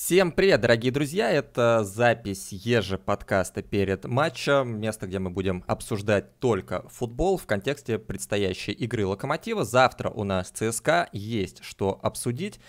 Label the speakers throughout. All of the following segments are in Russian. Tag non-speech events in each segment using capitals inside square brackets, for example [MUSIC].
Speaker 1: Всем привет, дорогие друзья! Это запись ежеподкаста перед матчем, место, где мы будем обсуждать только футбол в контексте предстоящей игры Локомотива. Завтра у нас ЦСКА, есть что обсудить.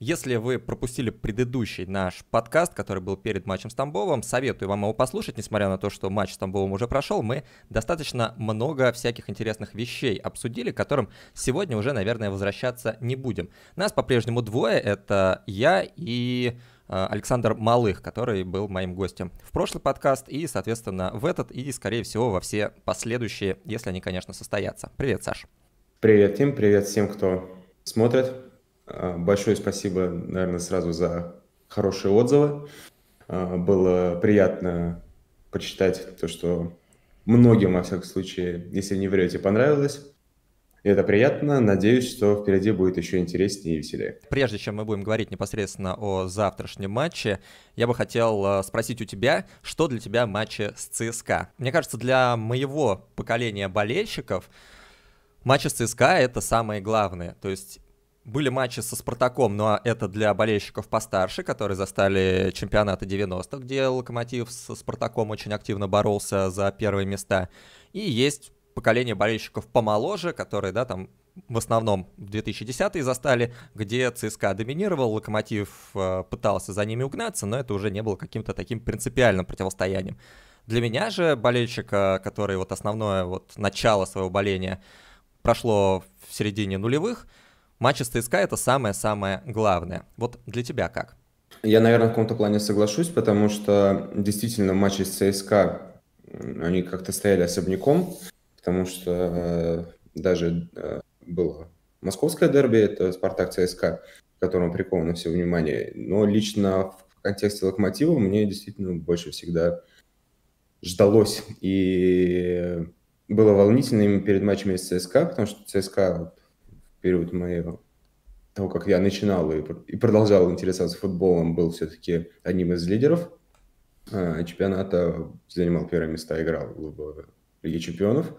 Speaker 1: Если вы пропустили предыдущий наш подкаст, который был перед матчем с Тамбовом, советую вам его послушать, несмотря на то, что матч с Тамбовым уже прошел, мы достаточно много всяких интересных вещей обсудили, к которым сегодня уже, наверное, возвращаться не будем. Нас по-прежнему двое, это я и Э, Александр Малых, который был моим гостем в прошлый подкаст и, соответственно, в этот и, скорее всего, во все последующие, если они, конечно, состоятся. Привет, Саш.
Speaker 2: Привет, Тим, привет всем, кто смотрит. Э, большое спасибо, наверное, сразу за хорошие отзывы. Э, было приятно почитать то, что многим, во всяком случае, если не врете, понравилось. И это приятно. Надеюсь, что впереди будет еще интереснее и веселее.
Speaker 1: Прежде чем мы будем говорить непосредственно о завтрашнем матче, я бы хотел э, спросить у тебя, что для тебя матчи с ЦСКА? Мне кажется, для моего поколения болельщиков матчи с ЦСКА — это самое главное. То есть были матчи со Спартаком, но это для болельщиков постарше, которые застали чемпионаты 90-х, где Локомотив со Спартаком очень активно боролся за первые места. И есть поколение болельщиков помоложе, которые, да, там в основном 2010-е застали, где ЦСКА доминировал, Локомотив э, пытался за ними угнаться, но это уже не было каким-то таким принципиальным противостоянием. Для меня же, болельщика, э, который вот основное вот начало своего боления прошло в середине нулевых, Матч с ЦСКА это самое-самое главное. Вот для тебя как?
Speaker 2: Я, наверное, в каком-то плане соглашусь, потому что действительно матчи с ЦСКА, они как-то стояли особняком потому что э, даже э, было московское дерби, это «Спартак ЦСКА», к которому приковано все внимание. Но лично в контексте «Локомотива» мне действительно больше всегда ждалось. И было волнительно именно перед матчами с ЦСКА, потому что ЦСКА в период моего того, как я начинал и, и продолжал интересоваться футболом, был все-таки одним из лидеров э, чемпионата, занимал первые места, играл в Лиги Чемпионов.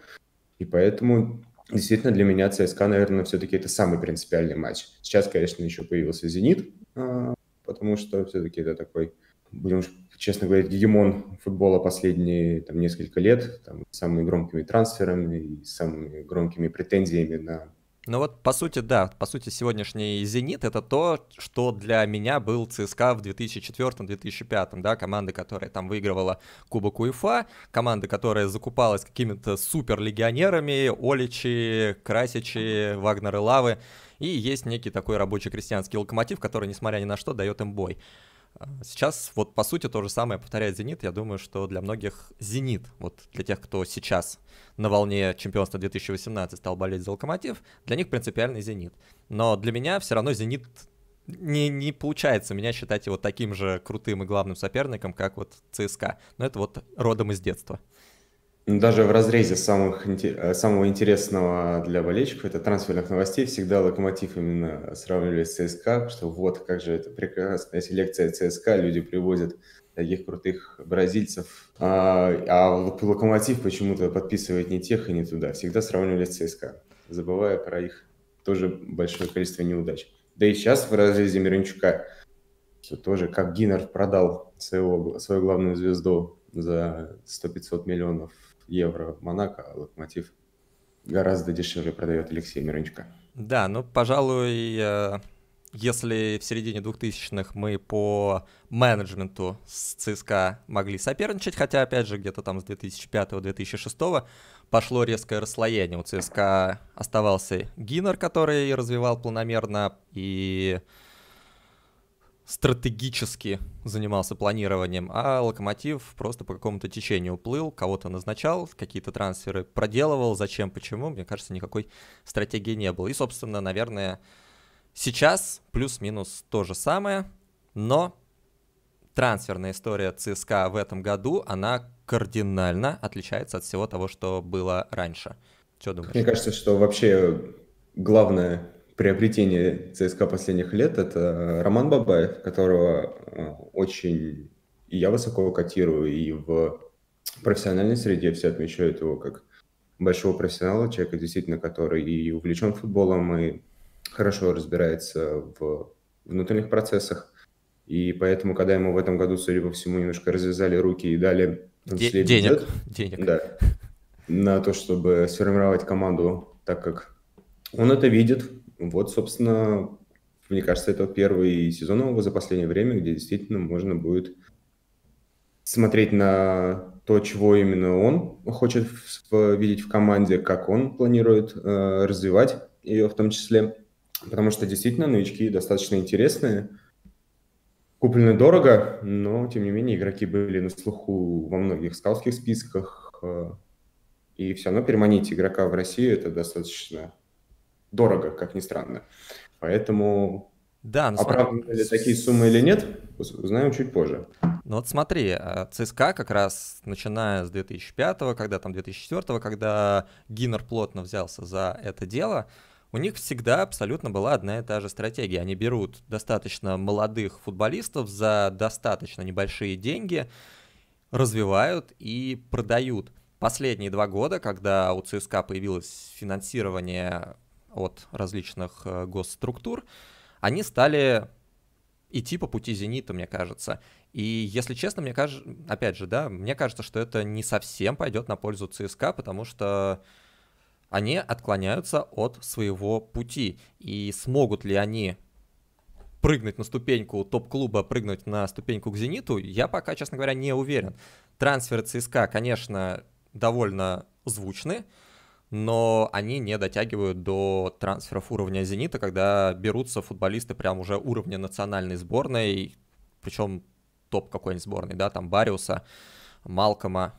Speaker 2: И поэтому действительно для меня ЦСКА, наверное, все-таки это самый принципиальный матч. Сейчас, конечно, еще появился «Зенит», а, потому что все-таки это такой, будем честно говорить, гегемон футбола последние там, несколько лет, там, с самыми громкими трансферами и самыми громкими претензиями на
Speaker 1: ну вот, по сути, да, по сути, сегодняшний «Зенит» — это то, что для меня был ЦСКА в 2004-2005, да, команда, которая там выигрывала Кубок УЕФА, команда, которая закупалась какими-то суперлегионерами, Оличи, Красичи, Вагнер и Лавы, и есть некий такой рабочий крестьянский локомотив, который, несмотря ни на что, дает им бой. Сейчас вот по сути то же самое повторяет «Зенит». Я думаю, что для многих «Зенит», вот для тех, кто сейчас на волне чемпионства 2018 стал болеть за «Локомотив», для них принципиальный «Зенит». Но для меня все равно «Зенит» не, не получается меня считать его таким же крутым и главным соперником, как вот ЦСКА. Но это вот родом из детства.
Speaker 2: Даже в разрезе самых, э, самого интересного для болельщиков, это трансферных новостей, всегда Локомотив именно сравнивали с ЦСКА, что вот как же это прекрасная селекция ЦСКА, люди привозят таких крутых бразильцев, а, а Локомотив почему-то подписывает не тех и не туда. Всегда сравнивали с ЦСКА, забывая про их тоже большое количество неудач. Да и сейчас в разрезе Мирончука, что тоже как Гиннер продал своего, свою главную звезду за 100-500 миллионов евро Монако, а Локомотив гораздо дешевле продает Алексея Мирончика.
Speaker 1: Да, ну, пожалуй, э, если в середине 2000-х мы по менеджменту с ЦСКА могли соперничать, хотя, опять же, где-то там с 2005-2006 пошло резкое расслоение. У ЦСКА оставался Гиннер, который развивал планомерно, и стратегически занимался планированием, а Локомотив просто по какому-то течению плыл, кого-то назначал, какие-то трансферы проделывал, зачем, почему, мне кажется, никакой стратегии не было. И, собственно, наверное, сейчас плюс-минус то же самое, но трансферная история ЦСКА в этом году, она кардинально отличается от всего того, что было раньше. Что думаешь? Мне кажется,
Speaker 2: что вообще главное приобретение ЦСКА последних лет – это Роман Бабаев, которого э, очень и я высоко котирую, и в профессиональной среде все отмечают его как большого профессионала, человека действительно, который и увлечен футболом, и хорошо разбирается в внутренних процессах. И поэтому, когда ему в этом году, судя по всему, немножко развязали руки и дали Де- денег, бюджет, денег. Да, на то, чтобы сформировать команду так, как он это видит, вот, собственно, мне кажется, это первый сезон нового за последнее время, где действительно можно будет смотреть на то, чего именно он хочет видеть в команде, как он планирует э, развивать ее в том числе. Потому что действительно новички достаточно интересные, куплены дорого, но тем не менее игроки были на слуху во многих скаутских списках. Э, и все равно переманить игрока в Россию это достаточно дорого, как ни странно. Поэтому да, ну, оправданы смотри... ли такие суммы или нет, узнаем чуть позже.
Speaker 1: Ну вот смотри, а, ЦСКА как раз начиная с 2005, когда там 2004, когда Гиннер плотно взялся за это дело, у них всегда абсолютно была одна и та же стратегия. Они берут достаточно молодых футболистов за достаточно небольшие деньги, развивают и продают. Последние два года, когда у ЦСКА появилось финансирование от различных э, госструктур, они стали идти по пути зенита, мне кажется. И если честно, мне кажется, опять же, да, мне кажется, что это не совсем пойдет на пользу ЦСКА, потому что они отклоняются от своего пути. И смогут ли они прыгнуть на ступеньку топ-клуба, прыгнуть на ступеньку к «Зениту», я пока, честно говоря, не уверен. Трансферы ЦСКА, конечно, довольно звучны, но они не дотягивают до трансферов уровня «Зенита», когда берутся футболисты прям уже уровня национальной сборной, причем топ какой-нибудь сборной, да, там Бариуса, Малкома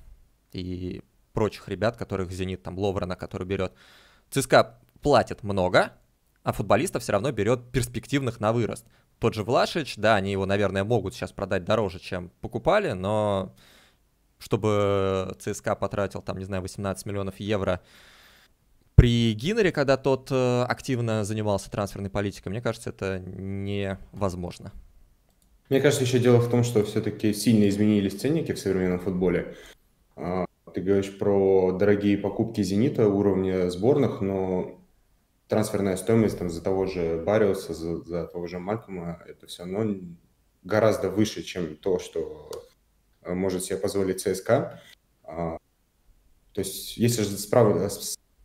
Speaker 1: и прочих ребят, которых «Зенит», там Ловрена, который берет. ЦСКА платит много, а футболистов все равно берет перспективных на вырост. Тот же Влашич, да, они его, наверное, могут сейчас продать дороже, чем покупали, но чтобы ЦСКА потратил, там, не знаю, 18 миллионов евро при Гиннере, когда тот э, активно занимался трансферной политикой, мне кажется, это невозможно.
Speaker 2: Мне кажется, еще дело в том, что все-таки сильно изменились ценники в современном футболе. А, ты говоришь про дорогие покупки «Зенита» уровня сборных, но трансферная стоимость там, за того же Бариуса, за, за того же Малькома, это все равно гораздо выше, чем то, что э, может себе позволить ЦСКА. А, то есть, если же справ... Э,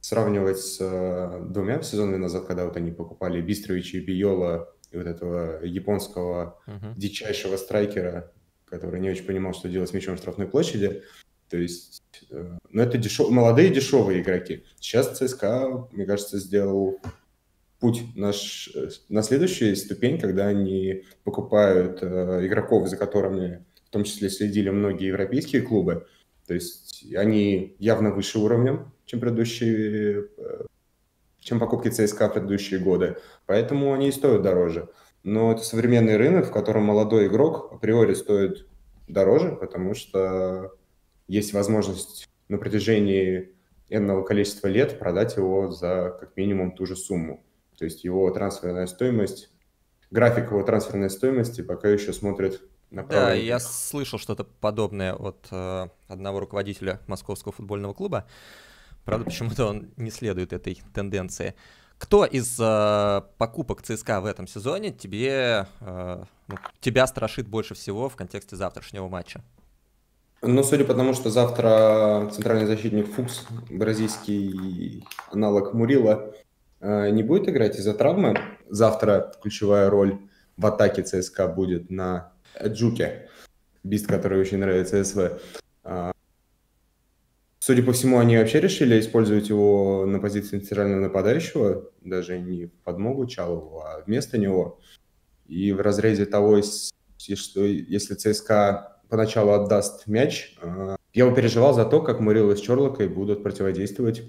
Speaker 2: сравнивать с э, двумя сезонами назад, когда вот они покупали Бистровича и Биола и вот этого японского uh-huh. дичайшего страйкера, который не очень понимал, что делать с мячом в штрафной площади. То есть, э, ну это дешев... молодые дешевые игроки. Сейчас ЦСКА, мне кажется, сделал путь наш э, на следующую ступень, когда они покупают э, игроков, за которыми в том числе следили многие европейские клубы. То есть есть они явно выше уровнем, чем предыдущие, э, чем покупки ЦСКА в предыдущие годы. Поэтому они и стоят дороже. Но это современный рынок, в котором молодой игрок априори стоит дороже, потому что есть возможность на протяжении энного количества лет продать его за как минимум ту же сумму. То есть его трансферная стоимость, график его трансферной стоимости пока еще смотрит да, я
Speaker 1: слышал что-то подобное от э, одного руководителя Московского футбольного клуба. Правда, почему-то он не следует этой тенденции. Кто из э, покупок ЦСКА в этом сезоне тебе, э, ну, тебя страшит больше всего в контексте завтрашнего матча?
Speaker 2: Ну, судя по тому, что завтра центральный защитник Фукс, бразильский аналог Мурила, э, не будет играть из-за травмы. Завтра ключевая роль в атаке ЦСКА будет на Джуке, бист, который очень нравится СВ. А, судя по всему, они вообще решили использовать его на позиции центрального нападающего, даже не в подмогу Чалову, а вместо него. И в разрезе того, что если ЦСКА поначалу отдаст мяч, а, я бы переживал за то, как Мурила с Черлокой будут противодействовать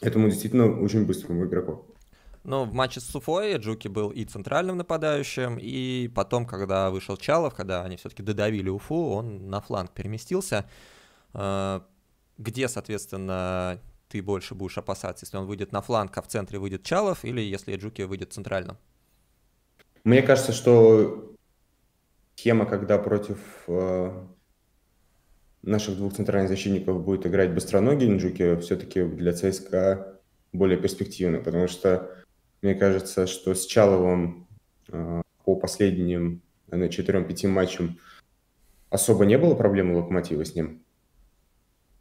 Speaker 2: этому действительно очень быстрому игроку.
Speaker 1: Ну, в матче с Суфой Джуки был и центральным нападающим, и потом, когда вышел Чалов, когда они все-таки додавили Уфу, он на фланг переместился, э, где, соответственно, ты больше будешь опасаться, если он выйдет на фланг, а в центре выйдет Чалов, или если Джуки выйдет центральным?
Speaker 2: Мне кажется, что схема, когда против э, наших двух центральных защитников будет играть быстроногий Нджуки, все-таки для ЦСКА более перспективно, потому что мне кажется, что с Чаловым э, по последним на 4-5 матчам особо не было проблемы Локомотива с ним.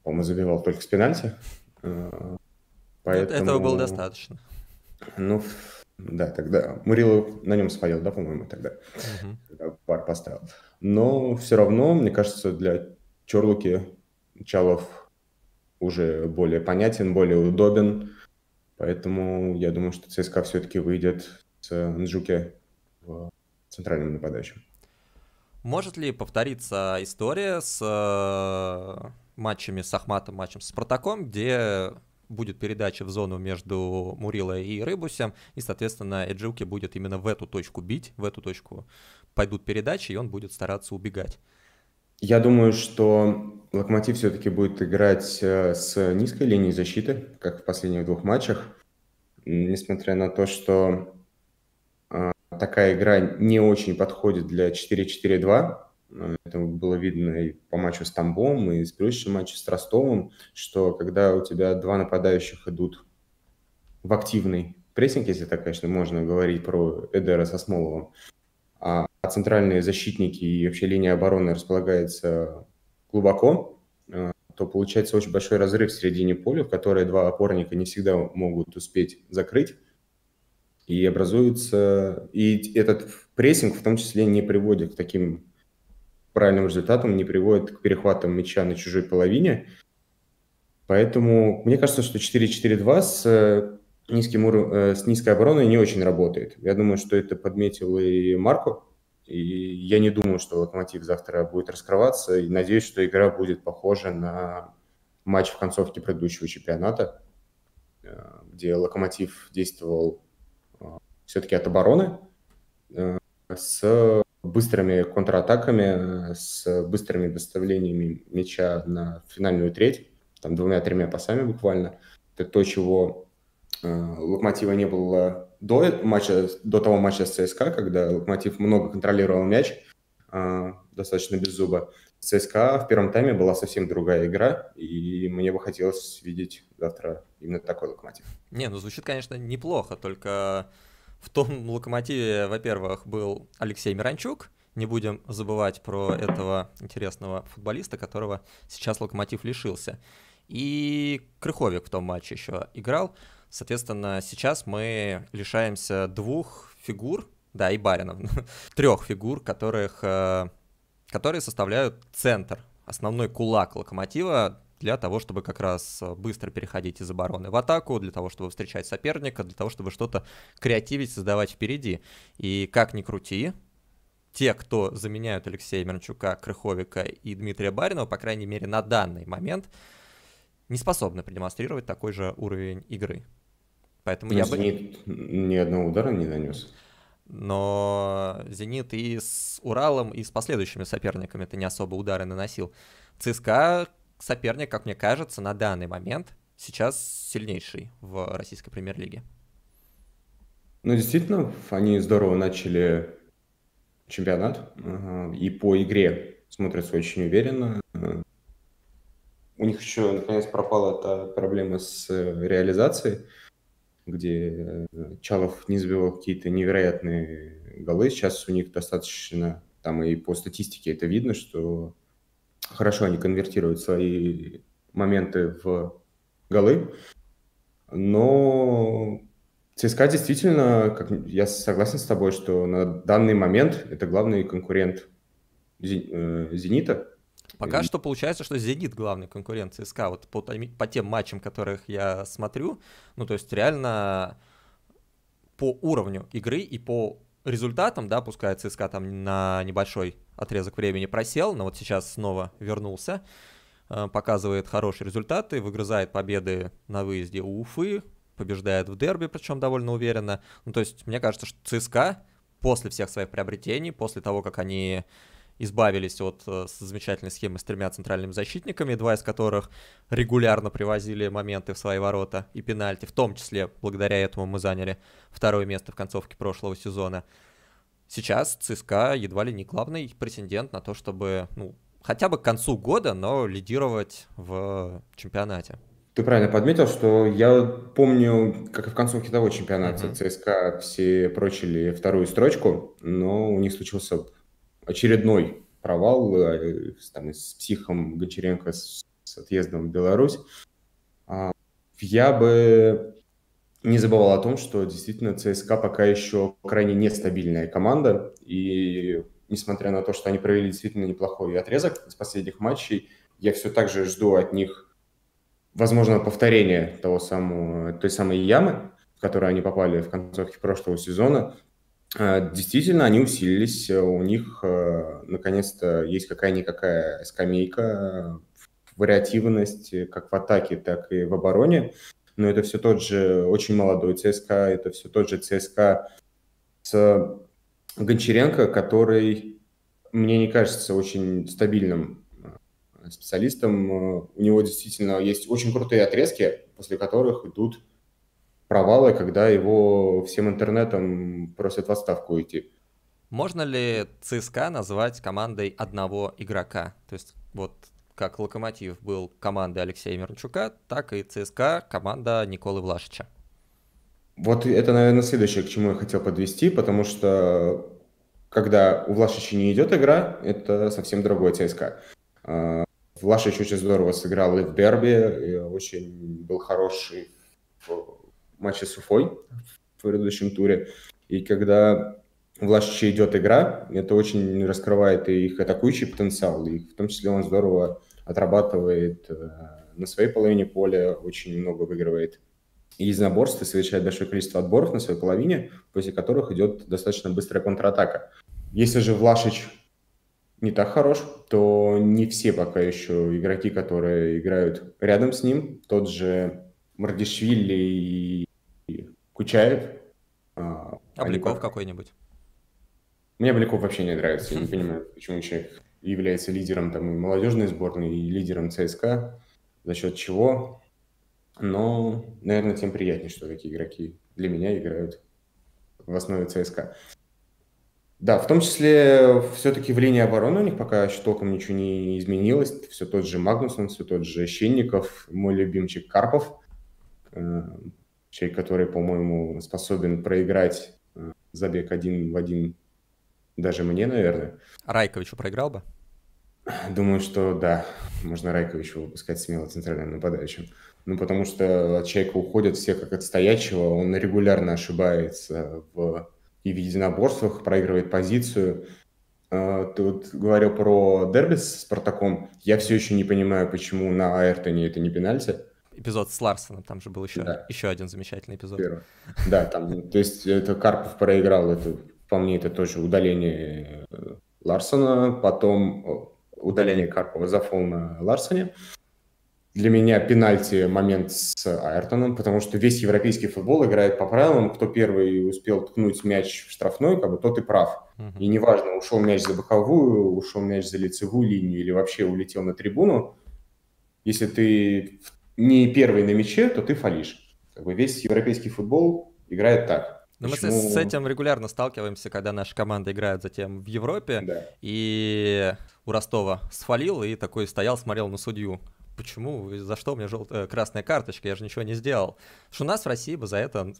Speaker 2: По-моему, забивал только с пенальти. Э, поэтому... Этого было достаточно. Ну, да, тогда Мурило на нем спалил, да, по-моему, тогда. Угу. Пар поставил. Но все равно, мне кажется, для Черлуки Чалов уже более понятен, более удобен. Поэтому я думаю, что ЦСКА все-таки выйдет с Нджуке в центральном нападающем.
Speaker 1: Может ли повториться история с э, матчами с Ахматом, матчем с Спартаком, где будет передача в зону между Мурила и Рыбусем, и, соответственно, Эджилки будет именно в эту точку бить, в эту точку пойдут передачи, и он будет стараться убегать. Я думаю,
Speaker 2: что Локомотив все-таки будет играть э, с низкой линией защиты, как в последних двух матчах. Несмотря на то, что э, такая игра не очень подходит для 4-4-2, э, это было видно и по матчу с Тамбом, и с предыдущим матчем с Ростовом, что когда у тебя два нападающих идут в активный прессинг, если так, конечно, можно говорить про Эдера со Смоловым, а, а центральные защитники и вообще линия обороны располагается глубоко, э, то получается очень большой разрыв в середине поля, в который два опорника не всегда могут успеть закрыть. И образуется... И этот прессинг в том числе не приводит к таким правильным результатам, не приводит к перехватам мяча на чужой половине. Поэтому мне кажется, что 4-4-2 с, э, низким уров... Э, с низкой обороной не очень работает. Я думаю, что это подметил и Марко, и я не думаю, что Локомотив завтра будет раскрываться. И надеюсь, что игра будет похожа на матч в концовке предыдущего чемпионата, э, где Локомотив действовал э, все-таки от обороны э, с быстрыми контратаками, с быстрыми доставлениями мяча на финальную треть, там двумя-тремя пасами буквально. Это то, чего Локомотива не было до матча, до того матча с ЦСКА, когда Локомотив много контролировал мяч, а, достаточно без зуба, ЦСКА в первом тайме была совсем другая игра, и мне бы хотелось видеть завтра именно такой Локомотив.
Speaker 1: Не, ну звучит, конечно, неплохо, только в том Локомотиве, во-первых, был Алексей Миранчук, не будем забывать про этого интересного футболиста, которого сейчас Локомотив лишился. И Крыховик в том матче еще играл. Соответственно, сейчас мы лишаемся двух фигур, да, и баринов, [LAUGHS] трех фигур, которых, э, которые составляют центр, основной кулак локомотива, для того, чтобы как раз быстро переходить из обороны в атаку, для того, чтобы встречать соперника, для того, чтобы что-то креативить, создавать впереди. И как ни крути, те, кто заменяют Алексея Мерчука, Крыховика и Дмитрия Баринова, по крайней мере, на данный момент, не способны продемонстрировать такой же уровень игры. Поэтому я «Зенит»
Speaker 2: бы... ни одного удара не нанес.
Speaker 1: Но «Зенит» и с «Уралом», и с последующими соперниками ты не особо удары наносил. ЦСКА соперник, как мне кажется, на данный момент сейчас сильнейший в российской премьер-лиге.
Speaker 2: Ну, действительно, они здорово начали чемпионат. Э, и по игре смотрятся очень уверенно. У них еще, наконец, пропала эта проблема с э, реализацией где э, Чалов не забивал какие-то невероятные голы. Сейчас у них достаточно, там и по статистике это видно, что хорошо они конвертируют свои моменты в голы. Но ЦСКА действительно, как, я согласен с тобой, что на данный момент это главный конкурент э, «Зенита», Пока и... что
Speaker 1: получается, что «Зенит» главный конкурент ЦСКА. Вот по, по тем матчам, которых я смотрю, ну, то есть реально по уровню игры и по результатам, да, пускай ЦСКА там на небольшой отрезок времени просел, но вот сейчас снова вернулся, э, показывает хорошие результаты, выгрызает победы на выезде у Уфы, побеждает в дерби, причем довольно уверенно. Ну, то есть, мне кажется, что ЦСКА после всех своих приобретений, после того, как они избавились от э, замечательной схемы с тремя центральными защитниками, два из которых регулярно привозили моменты в свои ворота и пенальти. В том числе благодаря этому мы заняли второе место в концовке прошлого сезона. Сейчас ЦСКА едва ли не главный претендент на то, чтобы ну, хотя бы к концу года, но лидировать в чемпионате. Ты правильно подметил,
Speaker 2: что я помню, как и в концовке того чемпионата, uh-huh. ЦСКА все прочили вторую строчку, но у них случился очередной провал э, там, с психом Гончаренко, с, с отъездом в Беларусь, а, я бы не забывал о том, что действительно ЦСКА пока еще крайне нестабильная команда, и несмотря на то, что они провели действительно неплохой отрезок из последних матчей, я все так же жду от них возможно повторения того самого, той самой ямы, в которую они попали в концовке прошлого сезона, а, действительно, они усилились, э, у них э, наконец-то есть какая-никакая скамейка, э, вариативность как в атаке, так и в обороне. Но это все тот же очень молодой ЦСКА, это все тот же ЦСКА с Гончаренко, который мне не кажется очень стабильным специалистом. У него действительно есть очень крутые отрезки, после которых идут провалы, когда его всем интернетом просят в отставку идти.
Speaker 1: Можно ли ЦСКА назвать командой одного игрока? То есть вот как Локомотив был командой Алексея Мирончука, так и ЦСКА команда Николы Влашича.
Speaker 2: Вот это, наверное, следующее, к чему я хотел подвести, потому что когда у Влашича не идет игра, это совсем другой ЦСКА. А, Влашич очень здорово сыграл и в дерби, и очень был хороший матче с Уфой в предыдущем туре. И когда в Лашиче идет игра, это очень раскрывает и их атакующий потенциал, и в том числе он здорово отрабатывает э, на своей половине поля, очень много выигрывает из единоборств и совершает большое количество отборов на своей половине, после которых идет достаточно быстрая контратака. Если же Влашич не так хорош, то не все пока еще игроки, которые играют рядом с ним, тот же Мардишвили и Кучаев. А Обликов а они... какой-нибудь? Мне Обликов вообще не нравится. Я не понимаю, почему человек является лидером там, и молодежной сборной, и лидером ЦСКА. За счет чего? Но, наверное, тем приятнее, что такие игроки для меня играют в основе ЦСКА. Да, в том числе все-таки в линии обороны у них пока еще толком ничего не изменилось. Все тот же Магнусон, все тот же Щенников, мой любимчик Карпов. Э, человек, который, по-моему, способен проиграть э, забег один в один даже мне, наверное.
Speaker 1: Райковичу проиграл
Speaker 2: бы? Думаю, что да, можно Райковичу выпускать смело центральным нападающим. Ну, потому что от человека уходят все как от стоячего, он регулярно ошибается в... и в единоборствах, проигрывает позицию. А, Тут говорил про дерби с Спартаком. Я все еще не понимаю, почему на Айртоне это не пенальти
Speaker 1: эпизод с Ларсоном, там же был еще, да. еще один замечательный эпизод. Первый.
Speaker 2: Да, там, то есть э, это Карпов проиграл, это, по мне, это тоже удаление э, Ларсона, потом удаление Карпова за фол на Ларсоне. Для меня пенальти момент с Айртоном, потому что весь европейский футбол играет по правилам. Кто первый успел ткнуть мяч в штрафной, как бы тот и прав. И неважно, ушел мяч за боковую, ушел мяч за лицевую линию или вообще улетел на трибуну. Если ты не первый на мяче, то ты фалишь. Как бы весь европейский футбол играет так. Но ну, Почему... мы с, этим
Speaker 1: регулярно сталкиваемся, когда наши команды играют затем в Европе. Да. И у Ростова сфалил и такой стоял, смотрел на судью. Почему? За что у меня желтая э, красная карточка? Я же ничего не сделал. что у нас в России бы за это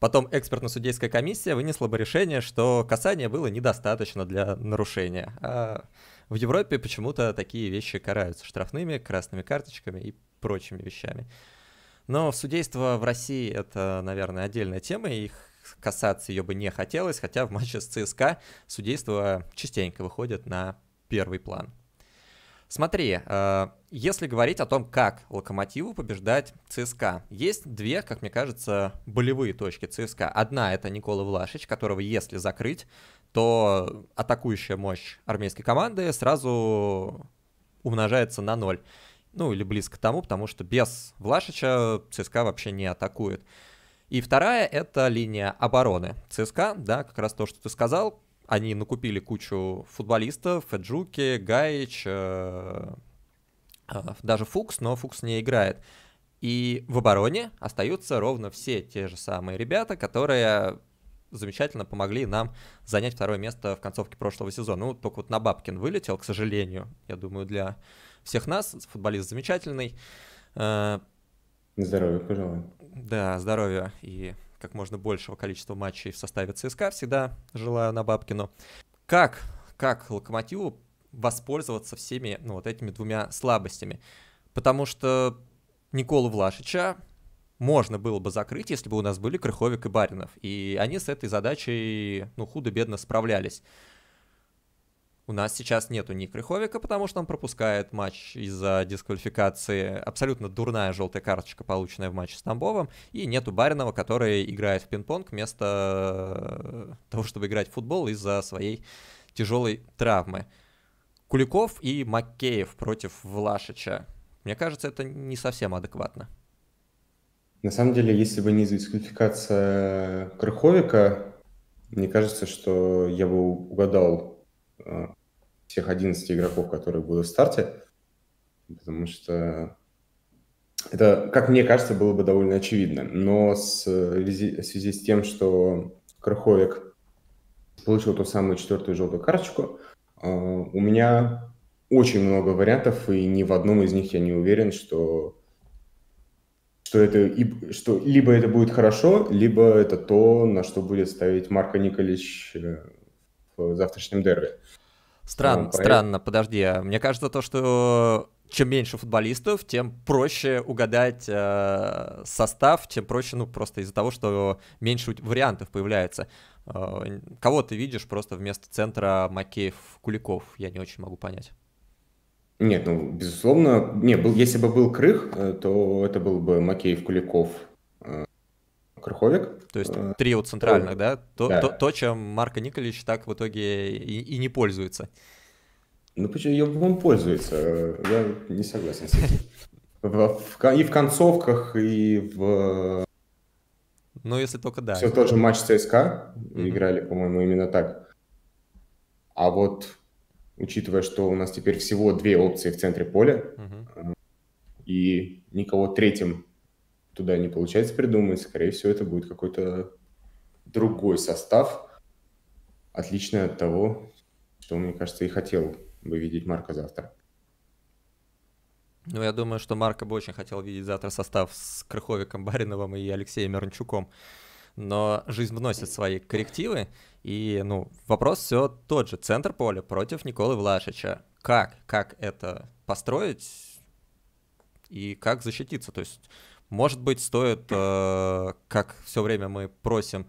Speaker 1: Потом экспертно-судейская комиссия вынесла бы решение, что касание было недостаточно для нарушения. А в Европе почему-то такие вещи караются штрафными, красными карточками и прочими вещами. Но судейство в России это, наверное, отдельная тема, и их касаться ее бы не хотелось, хотя в матче с ЦСКА судейство частенько выходит на первый план. Смотри, э, если говорить о том, как Локомотиву побеждать ЦСКА, есть две, как мне кажется, болевые точки ЦСКА. Одна — это Никола Влашич, которого если закрыть, то атакующая мощь армейской команды сразу умножается на ноль. Ну, или близко к тому, потому что без Влашича ЦСКА вообще не атакует. И вторая — это линия обороны ЦСКА, да, как раз то, что ты сказал. Они накупили кучу футболистов, Эджуки, Гаич, э, э, даже Фукс, но Фукс не играет. И в обороне остаются ровно все те же самые ребята, которые замечательно помогли нам занять второе место в концовке прошлого сезона. Ну, только вот на Бабкин вылетел, к сожалению, я думаю, для всех нас. Футболист замечательный. Э,
Speaker 2: здоровья, пожалуй.
Speaker 1: Да, здоровья и как можно большего количества матчей в составе ЦСКА всегда желаю на Бабкину. Как, как Локомотиву воспользоваться всеми ну, вот этими двумя слабостями? Потому что Николу Влашича можно было бы закрыть, если бы у нас были Крыховик и Баринов. И они с этой задачей ну, худо-бедно справлялись. У нас сейчас нету Ник Риховика, потому что он пропускает матч из-за дисквалификации. Абсолютно дурная желтая карточка, полученная в матче с Тамбовым. И нету Баринова, который играет в пинг-понг вместо э, того, чтобы играть в футбол из-за своей тяжелой травмы. Куликов и Макеев против Влашича. Мне кажется, это не совсем
Speaker 2: адекватно. На самом деле, если бы не дисквалификация Крыховика, мне кажется, что я бы угадал Э, всех 11 игроков, которые будут в старте, потому что это, как мне кажется, было бы довольно очевидно. Но с, э, в связи с тем, что Краховик получил ту самую четвертую желтую карточку, э, у меня очень много вариантов, и ни в одном из них я не уверен, что что это что либо это будет хорошо, либо это то, на что будет ставить Марко Николич в завтрашнем дерби. Странно, ну, странно,
Speaker 1: подожди. А мне кажется, то, что чем меньше футболистов, тем проще угадать э, состав, тем проще, ну, просто из-за того, что меньше вариантов появляется. Э, кого ты видишь просто вместо центра Макеев, Куликов, я не очень могу понять.
Speaker 2: Нет, ну, безусловно, не, был, если бы был Крых, э, то это был бы Макеев, Куликов, Круховик. То есть э, три вот центральных, да? То, да. то,
Speaker 1: то чем Марко Николич так в итоге и, и не пользуется.
Speaker 2: Ну, почему? Я, по пользуется. Я не согласен с этим. и в концовках, и в...
Speaker 1: Ну, если только да. Все тот же
Speaker 2: матч ЦСКА. Играли, по-моему, именно так. А вот, учитывая, что у нас теперь всего две опции в центре поля, э, и никого третьим туда не получается придумать, скорее всего, это будет какой-то другой состав, отличный от того, что, мне кажется, и хотел бы видеть Марка завтра.
Speaker 1: Ну, я думаю, что Марко бы очень хотел видеть завтра состав с Крыховиком Бариновым и Алексеем Мирончуком. Но жизнь вносит свои коррективы, и, ну, вопрос все тот же. Центр поля против Николы Влашича. Как? Как это построить и как защититься? То есть может быть, стоит, э, как все время мы просим,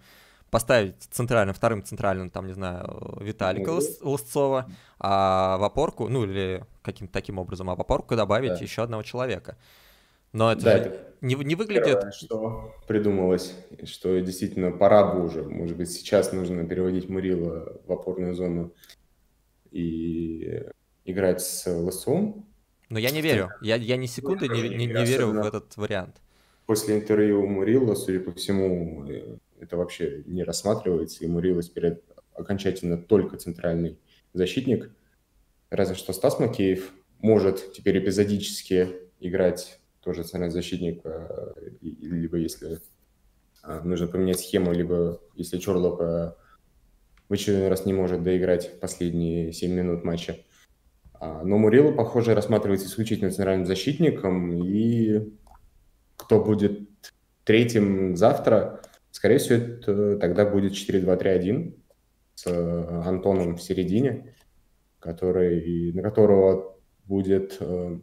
Speaker 1: поставить центральным, вторым центральным, там, не знаю, Виталика mm а в опорку, ну или каким-то таким образом, а в опорку добавить да. еще одного человека. Но это да, же это не, не выглядит... Первое, что
Speaker 2: придумалось, что действительно пора бы уже. Может быть, сейчас нужно переводить Мурила в опорную зону и играть с Лысцовым. Но я не верю. Я, я ни секунды не, не, не верю в
Speaker 1: этот вариант
Speaker 2: после интервью Мурила, судя по всему, это вообще не рассматривается, и Мурила теперь окончательно только центральный защитник. Разве что Стас Макеев может теперь эпизодически играть тоже центральный защитник, либо если а, нужно поменять схему, либо если Чорлок а, в очередной раз не может доиграть последние 7 минут матча. А, но Мурило, похоже, рассматривается исключительно центральным защитником, и кто будет третьим завтра, скорее всего, это э, тогда будет 4-2-3-1 с э, Антоном в середине, который, на которого будет э,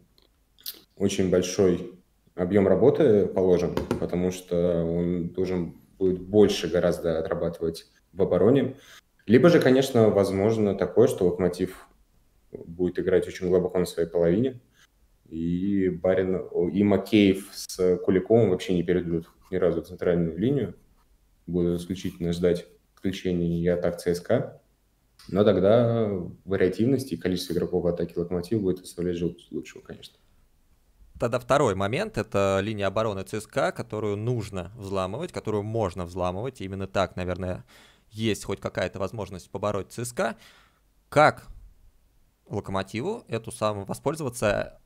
Speaker 2: очень большой объем работы положен, потому что он должен будет больше гораздо отрабатывать в обороне. Либо же, конечно, возможно такое, что Локомотив будет играть очень глубоко на своей половине, и Барин, и Макеев с Куликовым вообще не перейдут ни разу центральную линию. Будут исключительно ждать включения и атак ЦСКА. Но тогда вариативность и количество игроков в атаке Локомотива будет оставлять желтую лучшего, конечно.
Speaker 1: Тогда второй момент – это линия обороны ЦСКА, которую нужно взламывать, которую можно взламывать. Именно так, наверное, есть хоть какая-то возможность побороть ЦСКА. Как Локомотиву эту самую воспользоваться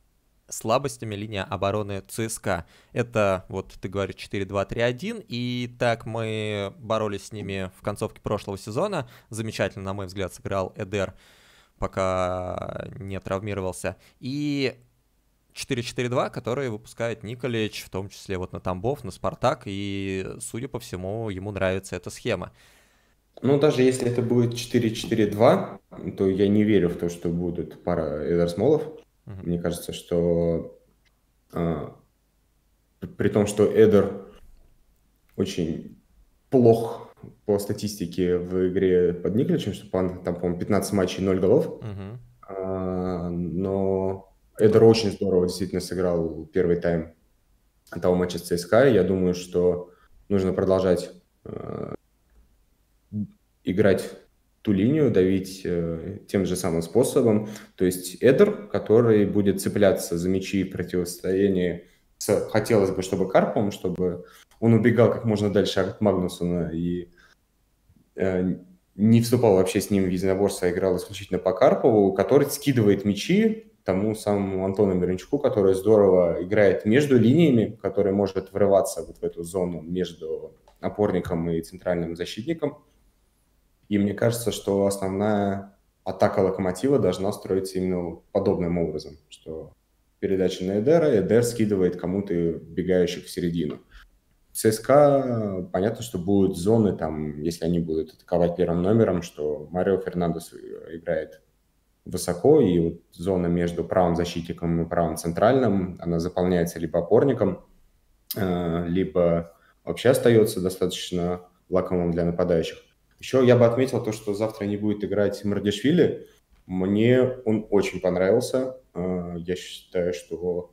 Speaker 1: слабостями линия обороны ЦСКА. Это, вот ты говоришь, 4-2-3-1, и так мы боролись с ними в концовке прошлого сезона. Замечательно, на мой взгляд, сыграл Эдер, пока не травмировался. И 4-4-2, которые выпускает Николич, в том числе вот на Тамбов, на Спартак, и, судя по всему, ему нравится эта схема.
Speaker 2: Ну, даже если это будет 4-4-2, то я не верю в то, что будут пара Эдер Смолов. Угу. Мне кажется, что а, при том, что Эдер очень плох по статистике в игре под Никличем, что там, по-моему, 15 матчей, 0 голов. Угу. А, но Эдер очень здорово действительно сыграл первый тайм того матча с ЦСКА. Я думаю, что нужно продолжать э, играть ту линию давить э, тем же самым способом. То есть эдер, который будет цепляться за мячи в противостоянии с, хотелось бы, чтобы Карпом, чтобы он убегал как можно дальше от Магнусона и э, не вступал вообще с ним в единоборство, а играл исключительно по Карпову, который скидывает мячи тому самому Антону Миренчуку, который здорово играет между линиями, который может врываться вот в эту зону между опорником и центральным защитником – и мне кажется, что основная атака локомотива должна строиться именно подобным образом, что передача на Эдера, Эдер скидывает кому-то бегающих в середину. ЦСКА, понятно, что будут зоны, там, если они будут атаковать первым номером, что Марио Фернандес э, играет высоко, и вот зона между правым защитником и правым центральным, она заполняется либо опорником, э, либо вообще остается достаточно лакомым для нападающих. Еще я бы отметил то, что завтра не будет играть Мардешвили. Мне он очень понравился. А, я считаю, что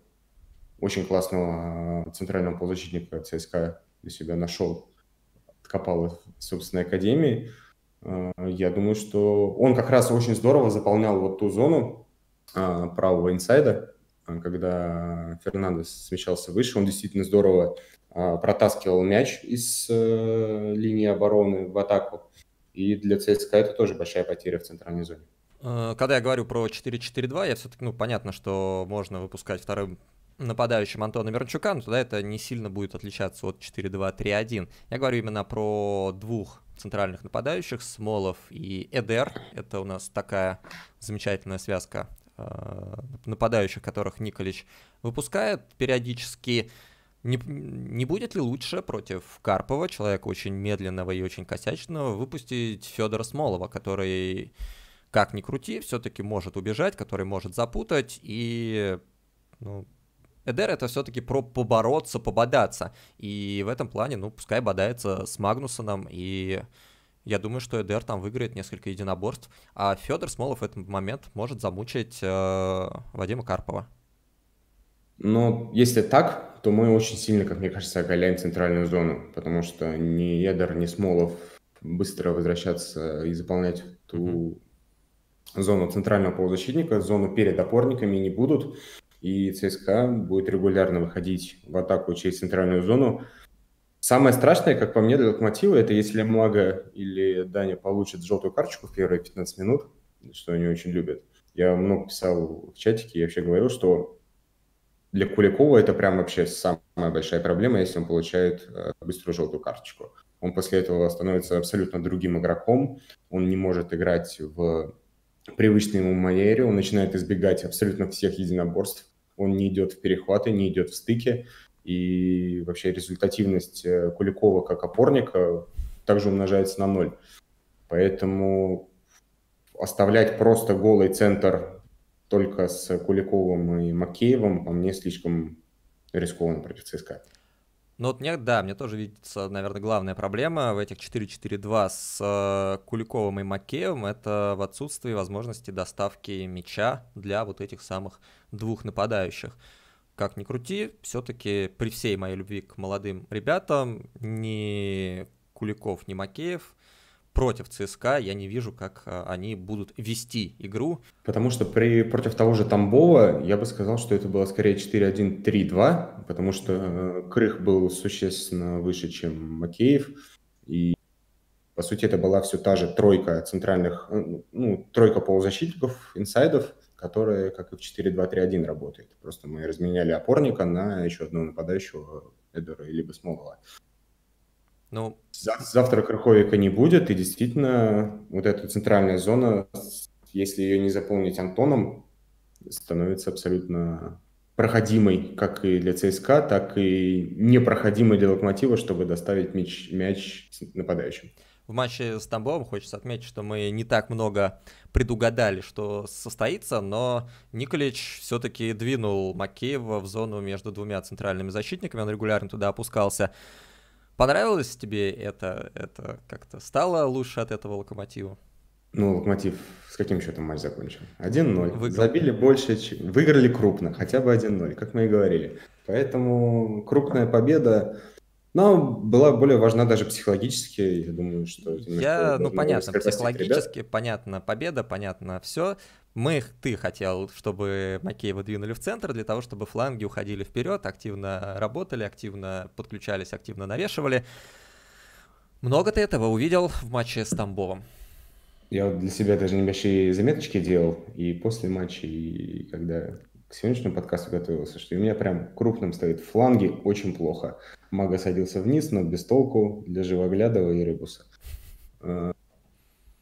Speaker 2: очень классного а, центрального полузащитника ЦСКА для себя нашел. Откопал в собственной академии. А, я думаю, что он как раз очень здорово заполнял вот ту зону правого инсайда, когда Фернандес смещался выше, он действительно здорово протаскивал мяч из э, линии обороны в атаку. И для ЦСКА это тоже большая потеря в центральной зоне.
Speaker 1: Э, когда я говорю про 4-4-2, я все-таки, ну, понятно, что можно выпускать вторым нападающим Антона Мирончука, но туда это не сильно будет отличаться от 4-2-3-1. Я говорю именно про двух центральных нападающих, Смолов и Эдер. Это у нас такая замечательная связка э, нападающих, которых Николич выпускает периодически. Не, не будет ли лучше против Карпова, человека очень медленного и очень косячного, выпустить Федора Смолова, который, как ни крути, все-таки может убежать, который может запутать, и ну, Эдер это все-таки про побороться, пободаться. И в этом плане, ну, пускай бодается с Магнусоном, и я думаю, что Эдер там выиграет несколько единоборств. А Федор Смолов в этот момент может замучить э, Вадима Карпова.
Speaker 2: Но если так, то мы очень сильно, как мне кажется, оголяем центральную зону, потому что ни Едер, ни Смолов быстро возвращаться и заполнять ту зону центрального полузащитника, зону перед опорниками не будут. И ЦСКА будет регулярно выходить в атаку через центральную зону. Самое страшное, как по мне, для Локомотива, это если Млага или Даня получат желтую карточку в первые 15 минут, что они очень любят. Я много писал в чатике, я вообще говорил, что для Куликова это прям вообще самая большая проблема, если он получает э, быструю желтую карточку. Он после этого становится абсолютно другим игроком, он не может играть в привычной ему манере, он начинает избегать абсолютно всех единоборств, он не идет в перехваты, не идет в стыки, и вообще результативность э, Куликова как опорника также умножается на ноль. Поэтому оставлять просто голый центр только с Куликовым и Макеевым, по а мне, слишком рискованно против ЦСКА.
Speaker 1: Ну вот мне, да, мне тоже видится, наверное, главная проблема в этих 4-4-2 с э, Куликовым и Макеевым, это в отсутствии возможности доставки мяча для вот этих самых двух нападающих. Как ни крути, все-таки при всей моей любви к молодым ребятам, ни Куликов, ни Макеев против ЦСКА я не вижу, как э, они будут вести игру.
Speaker 2: Потому что при, против того же Тамбова я бы сказал, что это было скорее 4-1-3-2, потому что э, Крых был существенно выше, чем Макеев. И, по сути, это была все та же тройка центральных, э, ну, тройка полузащитников, инсайдов, которая, как и в 4-2-3-1, работает. Просто мы разменяли опорника на еще одного нападающего, Эдера либо Смолова. Ну... Завтра Краховика не будет, и действительно вот эта центральная зона, если ее не заполнить Антоном, становится абсолютно проходимой как и для ЦСКА, так и непроходимой для Локомотива, чтобы доставить мяч, мяч нападающим. В матче
Speaker 1: с Тамбовым хочется отметить, что мы не так много предугадали, что состоится, но Николич все-таки двинул Макеева в зону между двумя центральными защитниками, он регулярно туда опускался. Понравилось тебе это? Это как-то стало лучше от этого локомотива?
Speaker 2: Ну, Локомотив с каким счетом матч закончил? 1-0. Выиграл. Забили больше, чем... выиграли крупно, хотя бы 1-0, как мы и говорили. Поэтому крупная победа, но была более важна даже психологически, я думаю, что... Я, ну, понятно, психологически,
Speaker 1: ребят. понятно, победа, понятно все мы, ты хотел, чтобы Макеева двинули в центр для того, чтобы фланги уходили вперед, активно работали, активно подключались, активно навешивали. Много ты этого увидел в матче с Тамбовом?
Speaker 2: Я вот для себя даже небольшие заметочки делал и после матча, и когда к сегодняшнему подкасту готовился, что у меня прям крупным стоит фланги очень плохо. Мага садился вниз, но без толку для Живоглядова и Рыбуса. Э,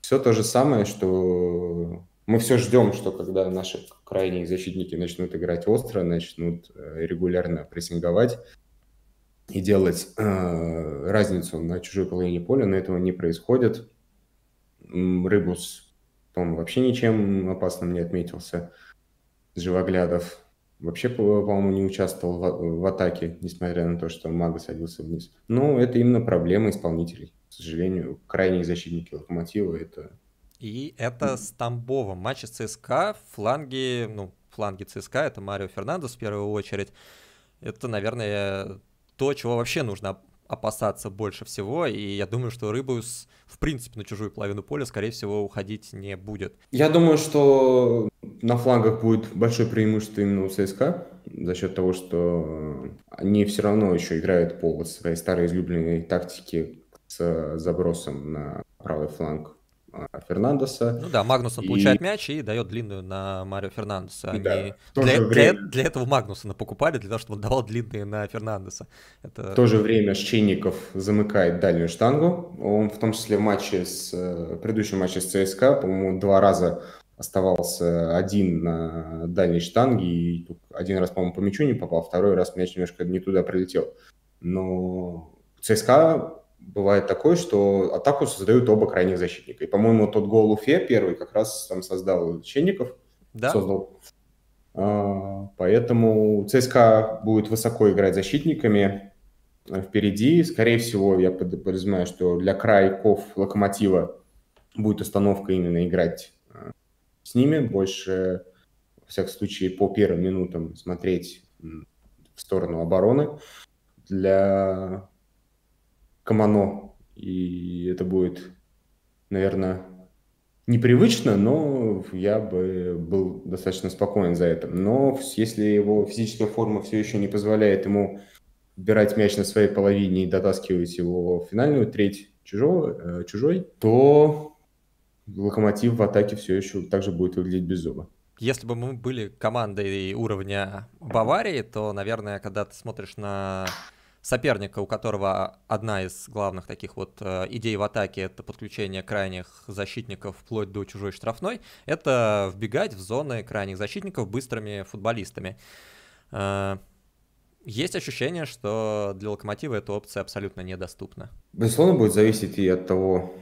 Speaker 2: Все то же самое, что мы все ждем, что когда наши крайние защитники начнут играть остро, начнут э, регулярно прессинговать и делать э, разницу на чужой половине поля, но этого не происходит. Рыбус, он вообще ничем опасным не отметился. Живоглядов вообще, по-моему, не участвовал в, в атаке, несмотря на то, что Мага садился вниз. Но это именно проблема исполнителей. К сожалению, крайние защитники Локомотива – это
Speaker 1: и это с Тамбовым. Матч с ЦСКА, фланги, ну, фланги ЦСКА, это Марио Фернандес в первую очередь. Это, наверное, то, чего вообще нужно опасаться больше всего, и я думаю, что рыбу с в принципе, на чужую половину поля, скорее всего, уходить не будет.
Speaker 2: Я думаю, что на флангах будет большое преимущество именно у ЦСКА, за счет того, что они все равно еще играют по своей старой излюбленной тактике с забросом на правый фланг Фернандеса. Ну да, Магнусон и... получает
Speaker 1: мяч и дает длинную на Марио Фернандеса. Они... Да, для, время... для, для этого Магнусона покупали, для того, чтобы он давал длинные на Фернандеса.
Speaker 2: Это... В то же время Щенников замыкает дальнюю штангу. Он в том числе в матче с... Э, предыдущем матче с ЦСКА, по-моему, два раза оставался один на дальней штанге. И один раз, по-моему, по мячу не попал, второй раз мяч немножко не туда прилетел. Но ЦСКА бывает такое, что атаку создают оба крайних защитника. И, по-моему, тот гол Уфе первый как раз там создал защитников. Да? Создал. А, поэтому ЦСКА будет высоко играть защитниками э, впереди. Скорее всего, я подразумеваю, что для крайков Локомотива будет остановка именно играть э, с ними. Больше, во всяком случае, по первым минутам смотреть в сторону обороны. Для Камано. И это будет, наверное, непривычно, но я бы был достаточно спокоен за это. Но если его физическая форма все еще не позволяет ему убирать мяч на своей половине и дотаскивать его в финальную треть чужого, э, чужой, то локомотив в атаке все еще также будет выглядеть без зуба.
Speaker 1: Если бы мы были командой уровня Баварии, то, наверное, когда ты смотришь на соперника, у которого одна из главных таких вот э, идей в атаке — это подключение крайних защитников вплоть до чужой штрафной, это вбегать в зоны крайних защитников быстрыми футболистами. Э, есть ощущение, что для Локомотива эта опция абсолютно недоступна.
Speaker 2: Безусловно, будет зависеть и от того,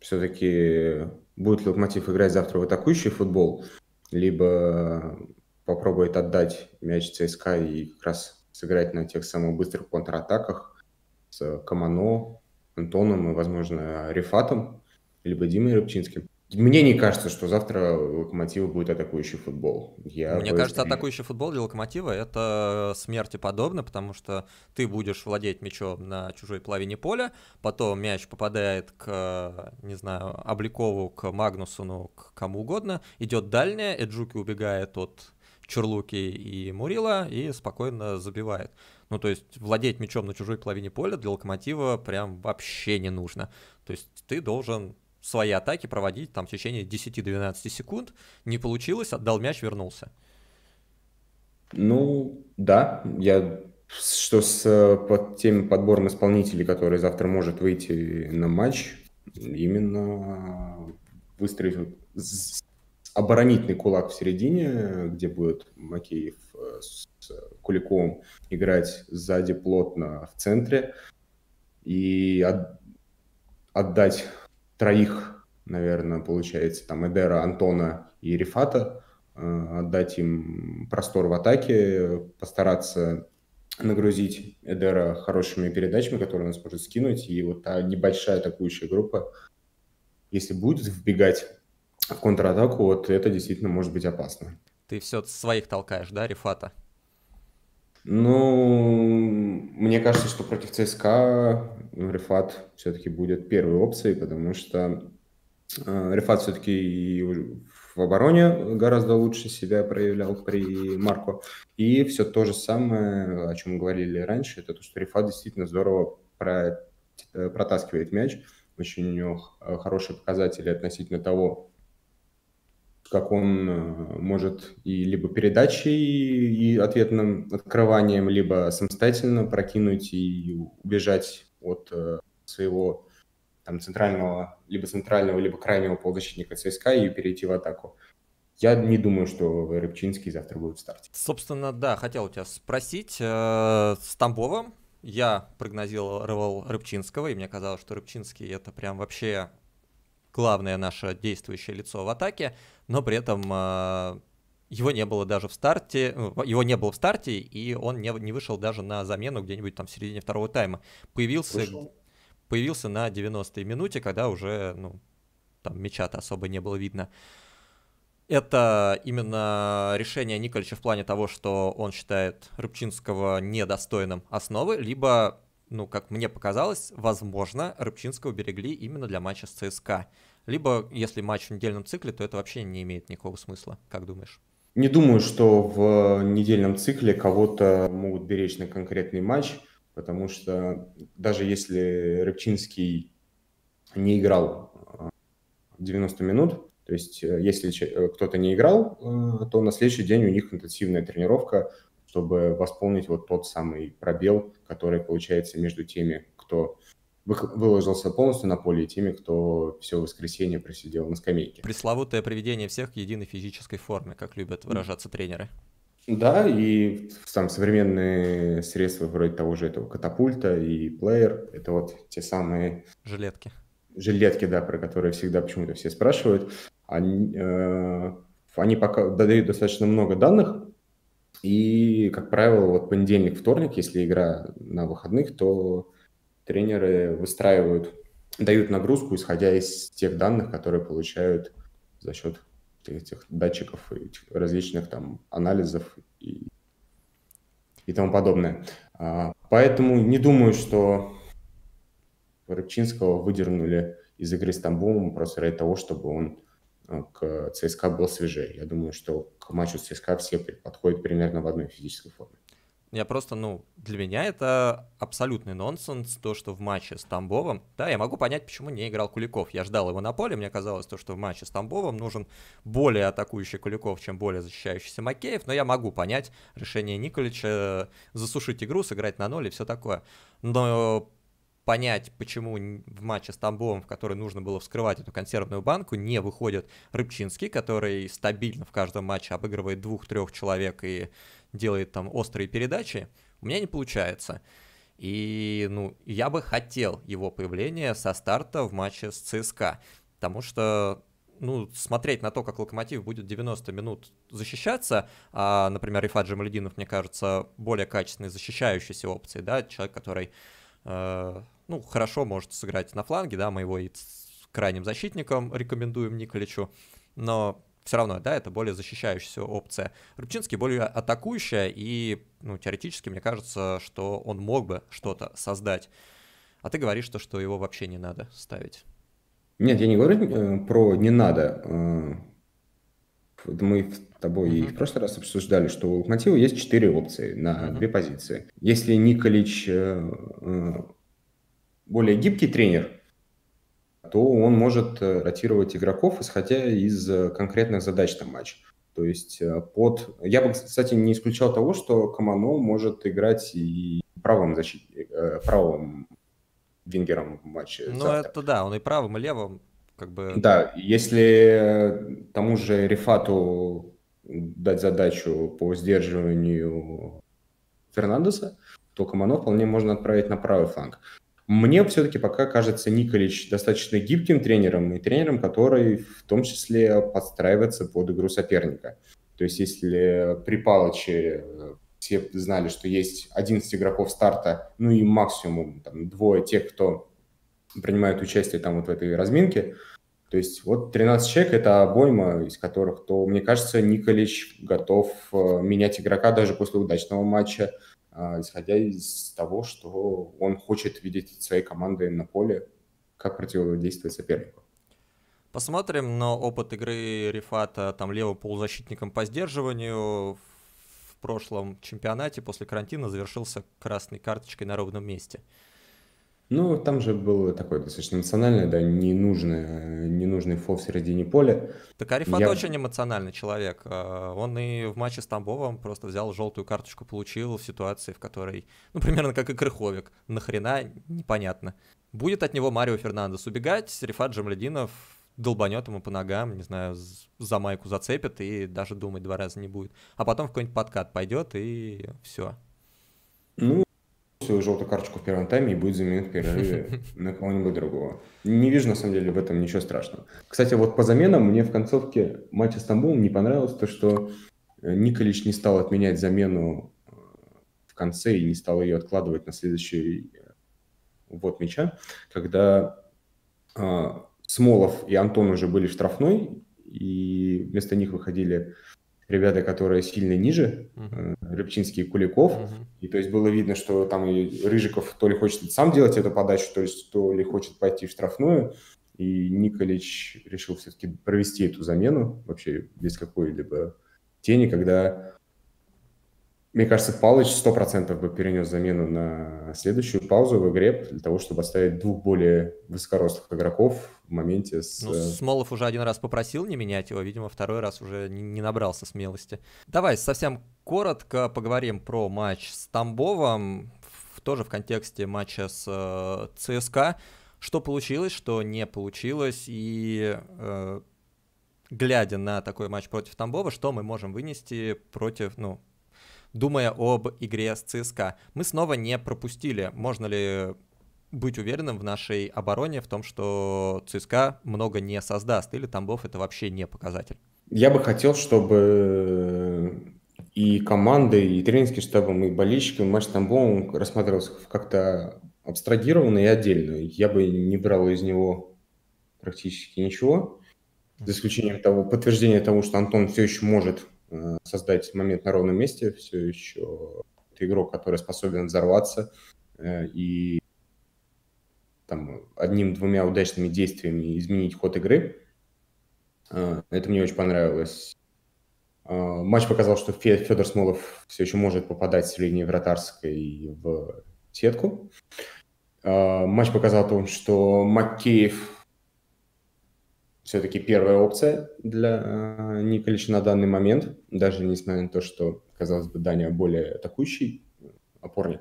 Speaker 2: все-таки будет ли Локомотив играть завтра в атакующий футбол, либо попробует отдать мяч ЦСКА и как раз сыграть на тех самых быстрых контратаках с Камано, Антоном и, возможно, Рифатом, либо Димой Рыбчинским. Мне не кажется, что завтра у Локомотива будет атакующий футбол. Я Мне бы... кажется, атакующий
Speaker 1: футбол для Локомотива – это смерти подобно, потому что ты будешь владеть мячом на чужой половине поля, потом мяч попадает к, не знаю, Обликову, к Магнусону, к кому угодно, идет дальняя, Эджуки убегает от Черлуки и Мурила и спокойно забивает. Ну, то есть владеть мячом на чужой половине поля для локомотива прям вообще не нужно. То есть ты должен свои атаки проводить там в течение 10-12 секунд. Не получилось, отдал мяч, вернулся.
Speaker 2: Ну, да, я что с под тем подбором исполнителей, который завтра может выйти на матч, именно выстроить оборонительный кулак в середине, где будет Макеев э, с Куликовым играть сзади плотно в центре и от, отдать троих, наверное, получается, там Эдера, Антона и Рифата, э, отдать им простор в атаке, постараться нагрузить Эдера хорошими передачами, которые он сможет скинуть, и вот та небольшая атакующая группа, если будет вбегать в контратаку, вот это действительно может быть опасно.
Speaker 1: Ты все своих толкаешь, да, Рифата?
Speaker 2: Ну, мне кажется, что против ЦСКА Рифат все-таки будет первой опцией, потому что э, Рифат все-таки в обороне гораздо лучше себя проявлял при Марко. И все то же самое, о чем мы говорили раньше, это то, что Рифат действительно здорово про... Э, протаскивает мяч. Очень у него э, хорошие показатели относительно того, как он э, может и либо передачей и ответным открыванием, либо самостоятельно прокинуть и убежать от э, своего там, центрального, либо центрального, либо крайнего полузащитника ЦСКА и перейти в атаку. Я не думаю, что Рыбчинский завтра будет в старте.
Speaker 1: Собственно, да, хотел у тебя спросить э, с Тамбовым. Я прогнозировал Рыбчинского, и мне казалось, что Рыбчинский это прям вообще главное наше действующее лицо в атаке, но при этом э, его не было даже в старте, ну, его не было в старте, и он не, не вышел даже на замену где-нибудь там в середине второго тайма. Появился, вышел. появился на 90-й минуте, когда уже, ну, там мяча-то особо не было видно. Это именно решение Николича в плане того, что он считает Рыбчинского недостойным основы, либо ну, как мне показалось, возможно, Рыбчинского берегли именно для матча с ЦСКА. Либо, если матч в недельном цикле, то это вообще не имеет никакого смысла. Как думаешь?
Speaker 2: Не думаю, что в недельном цикле кого-то могут беречь на конкретный матч, потому что даже если Рыбчинский не играл 90 э, минут, то есть э, если э, кто-то не играл, то на следующий день у них интенсивная тренировка чтобы восполнить вот тот самый пробел, который получается между теми, кто выложился полностью на поле и теми, кто все воскресенье просидел на скамейке.
Speaker 1: Пресловутое приведение всех к единой физической форме, как любят выражаться тренеры.
Speaker 2: Да, и там современные средства вроде того же этого катапульта и плеер, это вот те самые... Жилетки. Жилетки, да, про которые всегда почему-то все спрашивают. Они, э, они пока дают достаточно много данных, и, как правило, вот понедельник, вторник, если игра на выходных, то тренеры выстраивают, дают нагрузку, исходя из тех данных, которые получают за счет этих датчиков и различных там анализов и, и тому подобное. А, поэтому не думаю, что Рыбчинского выдернули из игры с Тамбовым просто ради того, чтобы он ну, к ЦСКА был свежее. Я думаю, что к матчу ЦСКА все подходят примерно в одной физической форме.
Speaker 1: Я просто, ну, для меня это абсолютный нонсенс, то, что в матче с Тамбовым, да, я могу понять, почему не играл Куликов. Я ждал его на поле, мне казалось, то, что в матче с Тамбовым нужен более атакующий Куликов, чем более защищающийся Макеев, но я могу понять решение Николича э, засушить игру, сыграть на ноль и все такое. Но понять, почему в матче с Тамбовым, в который нужно было вскрывать эту консервную банку, не выходит Рыбчинский, который стабильно в каждом матче обыгрывает двух-трех человек и делает там острые передачи, у меня не получается. И, ну, я бы хотел его появления со старта в матче с ЦСКА, потому что ну, смотреть на то, как Локомотив будет 90 минут защищаться, а, например, Рифат Джамалединов, мне кажется, более качественной защищающейся опцией, да, человек, который э, ну, хорошо может сыграть на фланге, да, мы его и крайним защитником рекомендуем Николичу, но все равно, да, это более защищающаяся опция. Рубчинский более атакующая, и, ну, теоретически, мне кажется, что он мог бы что-то создать. А ты говоришь то, что его вообще не надо ставить.
Speaker 2: Нет, я не говорю э, про «не надо». Э, мы с тобой mm-hmm. и в прошлый раз обсуждали, что у «Локомотива» есть четыре опции на mm-hmm. две позиции. Если Николич э, более гибкий тренер, то он может э, ротировать игроков, исходя из э, конкретных задач на матч. То есть э, под... Я бы, кстати, не исключал того, что Камано может играть и правым, защит... правым вингером в матче.
Speaker 1: Ну, это да, он и правым, и левым. Как бы... Да,
Speaker 2: если тому же Рифату дать задачу по сдерживанию Фернандеса, то Камано вполне можно отправить на правый фланг. Мне все-таки пока кажется Николич достаточно гибким тренером и тренером, который в том числе подстраивается под игру соперника. То есть если при Палыче э, все знали, что есть 11 игроков старта, ну и максимум там, двое тех, кто принимает участие там вот в этой разминке, то есть вот 13 человек – это обойма, из которых, то, мне кажется, Николич готов э, менять игрока даже после удачного матча, а, исходя из того, что он хочет видеть своей командой на поле, как противодействовать сопернику.
Speaker 1: Посмотрим, но опыт игры Рифата там левым полузащитником по сдерживанию в прошлом чемпионате после карантина завершился красной карточкой на ровном месте.
Speaker 2: Ну, там же был такой достаточно эмоциональный, да, ненужный, ненужный фол в середине поля. Так Арифат Я... очень
Speaker 1: эмоциональный человек. Э, он и в матче с Тамбовым просто взял желтую карточку, получил в ситуации, в которой, ну, примерно как и Крыховик. Нахрена, непонятно. Будет от него Марио Фернандес убегать, Рифат Джамлединов долбанет ему по ногам, не знаю, за майку зацепит и даже думать два раза не будет. А потом в какой-нибудь подкат пойдет и все.
Speaker 2: Ну, свою желтую карточку в первом тайме и будет заменен в перерыве на кого-нибудь другого. Не вижу, на самом деле, в этом ничего страшного. Кстати, вот по заменам мне в концовке матча Стамбул не понравилось то, что э, Николич не стал отменять замену э, в конце и не стал ее откладывать на следующий э, вот мяча, когда э, Смолов и Антон уже были в штрафной, и вместо них выходили ребята, которые сильно ниже, Рыбчинский и Куликов. Угу. И то есть было видно, что там и Рыжиков то ли хочет сам делать эту подачу, то есть то ли хочет пойти в штрафную. И Николич решил все-таки провести эту замену вообще без какой-либо тени, когда, мне кажется, Палыч 100% бы перенес замену на следующую паузу в игре для того, чтобы оставить двух более высокорослых игроков в моменте с... Ну, Смолов
Speaker 1: уже один раз попросил не менять его, видимо, второй раз уже не набрался смелости. Давай совсем Коротко поговорим про матч с Тамбовом, в, тоже в контексте матча с э, ЦСКА. Что получилось, что не получилось, и э, глядя на такой матч против Тамбова, что мы можем вынести против, ну, думая об игре с ЦСКА. Мы снова не пропустили. Можно ли быть уверенным в нашей обороне, в том, что ЦСКА много не создаст, или Тамбов это вообще не показатель?
Speaker 2: Я бы хотел, чтобы и командой, и тренерским штабом, и болельщиками матч с Тамбовым рассматривался как-то абстрагированно и отдельно. Я бы не брал из него практически ничего, за исключением того, подтверждения того, что Антон все еще может э, создать момент на ровном месте, все еще это игрок, который способен взорваться э, и там одним-двумя удачными действиями изменить ход игры. Э, это мне очень понравилось. А, матч показал, что Федор Смолов все еще может попадать с линии вратарской в сетку. А, матч показал о том, что Макеев все-таки первая опция для а, Николича на данный момент, даже несмотря на то, что, казалось бы, Дания более атакующий опорник.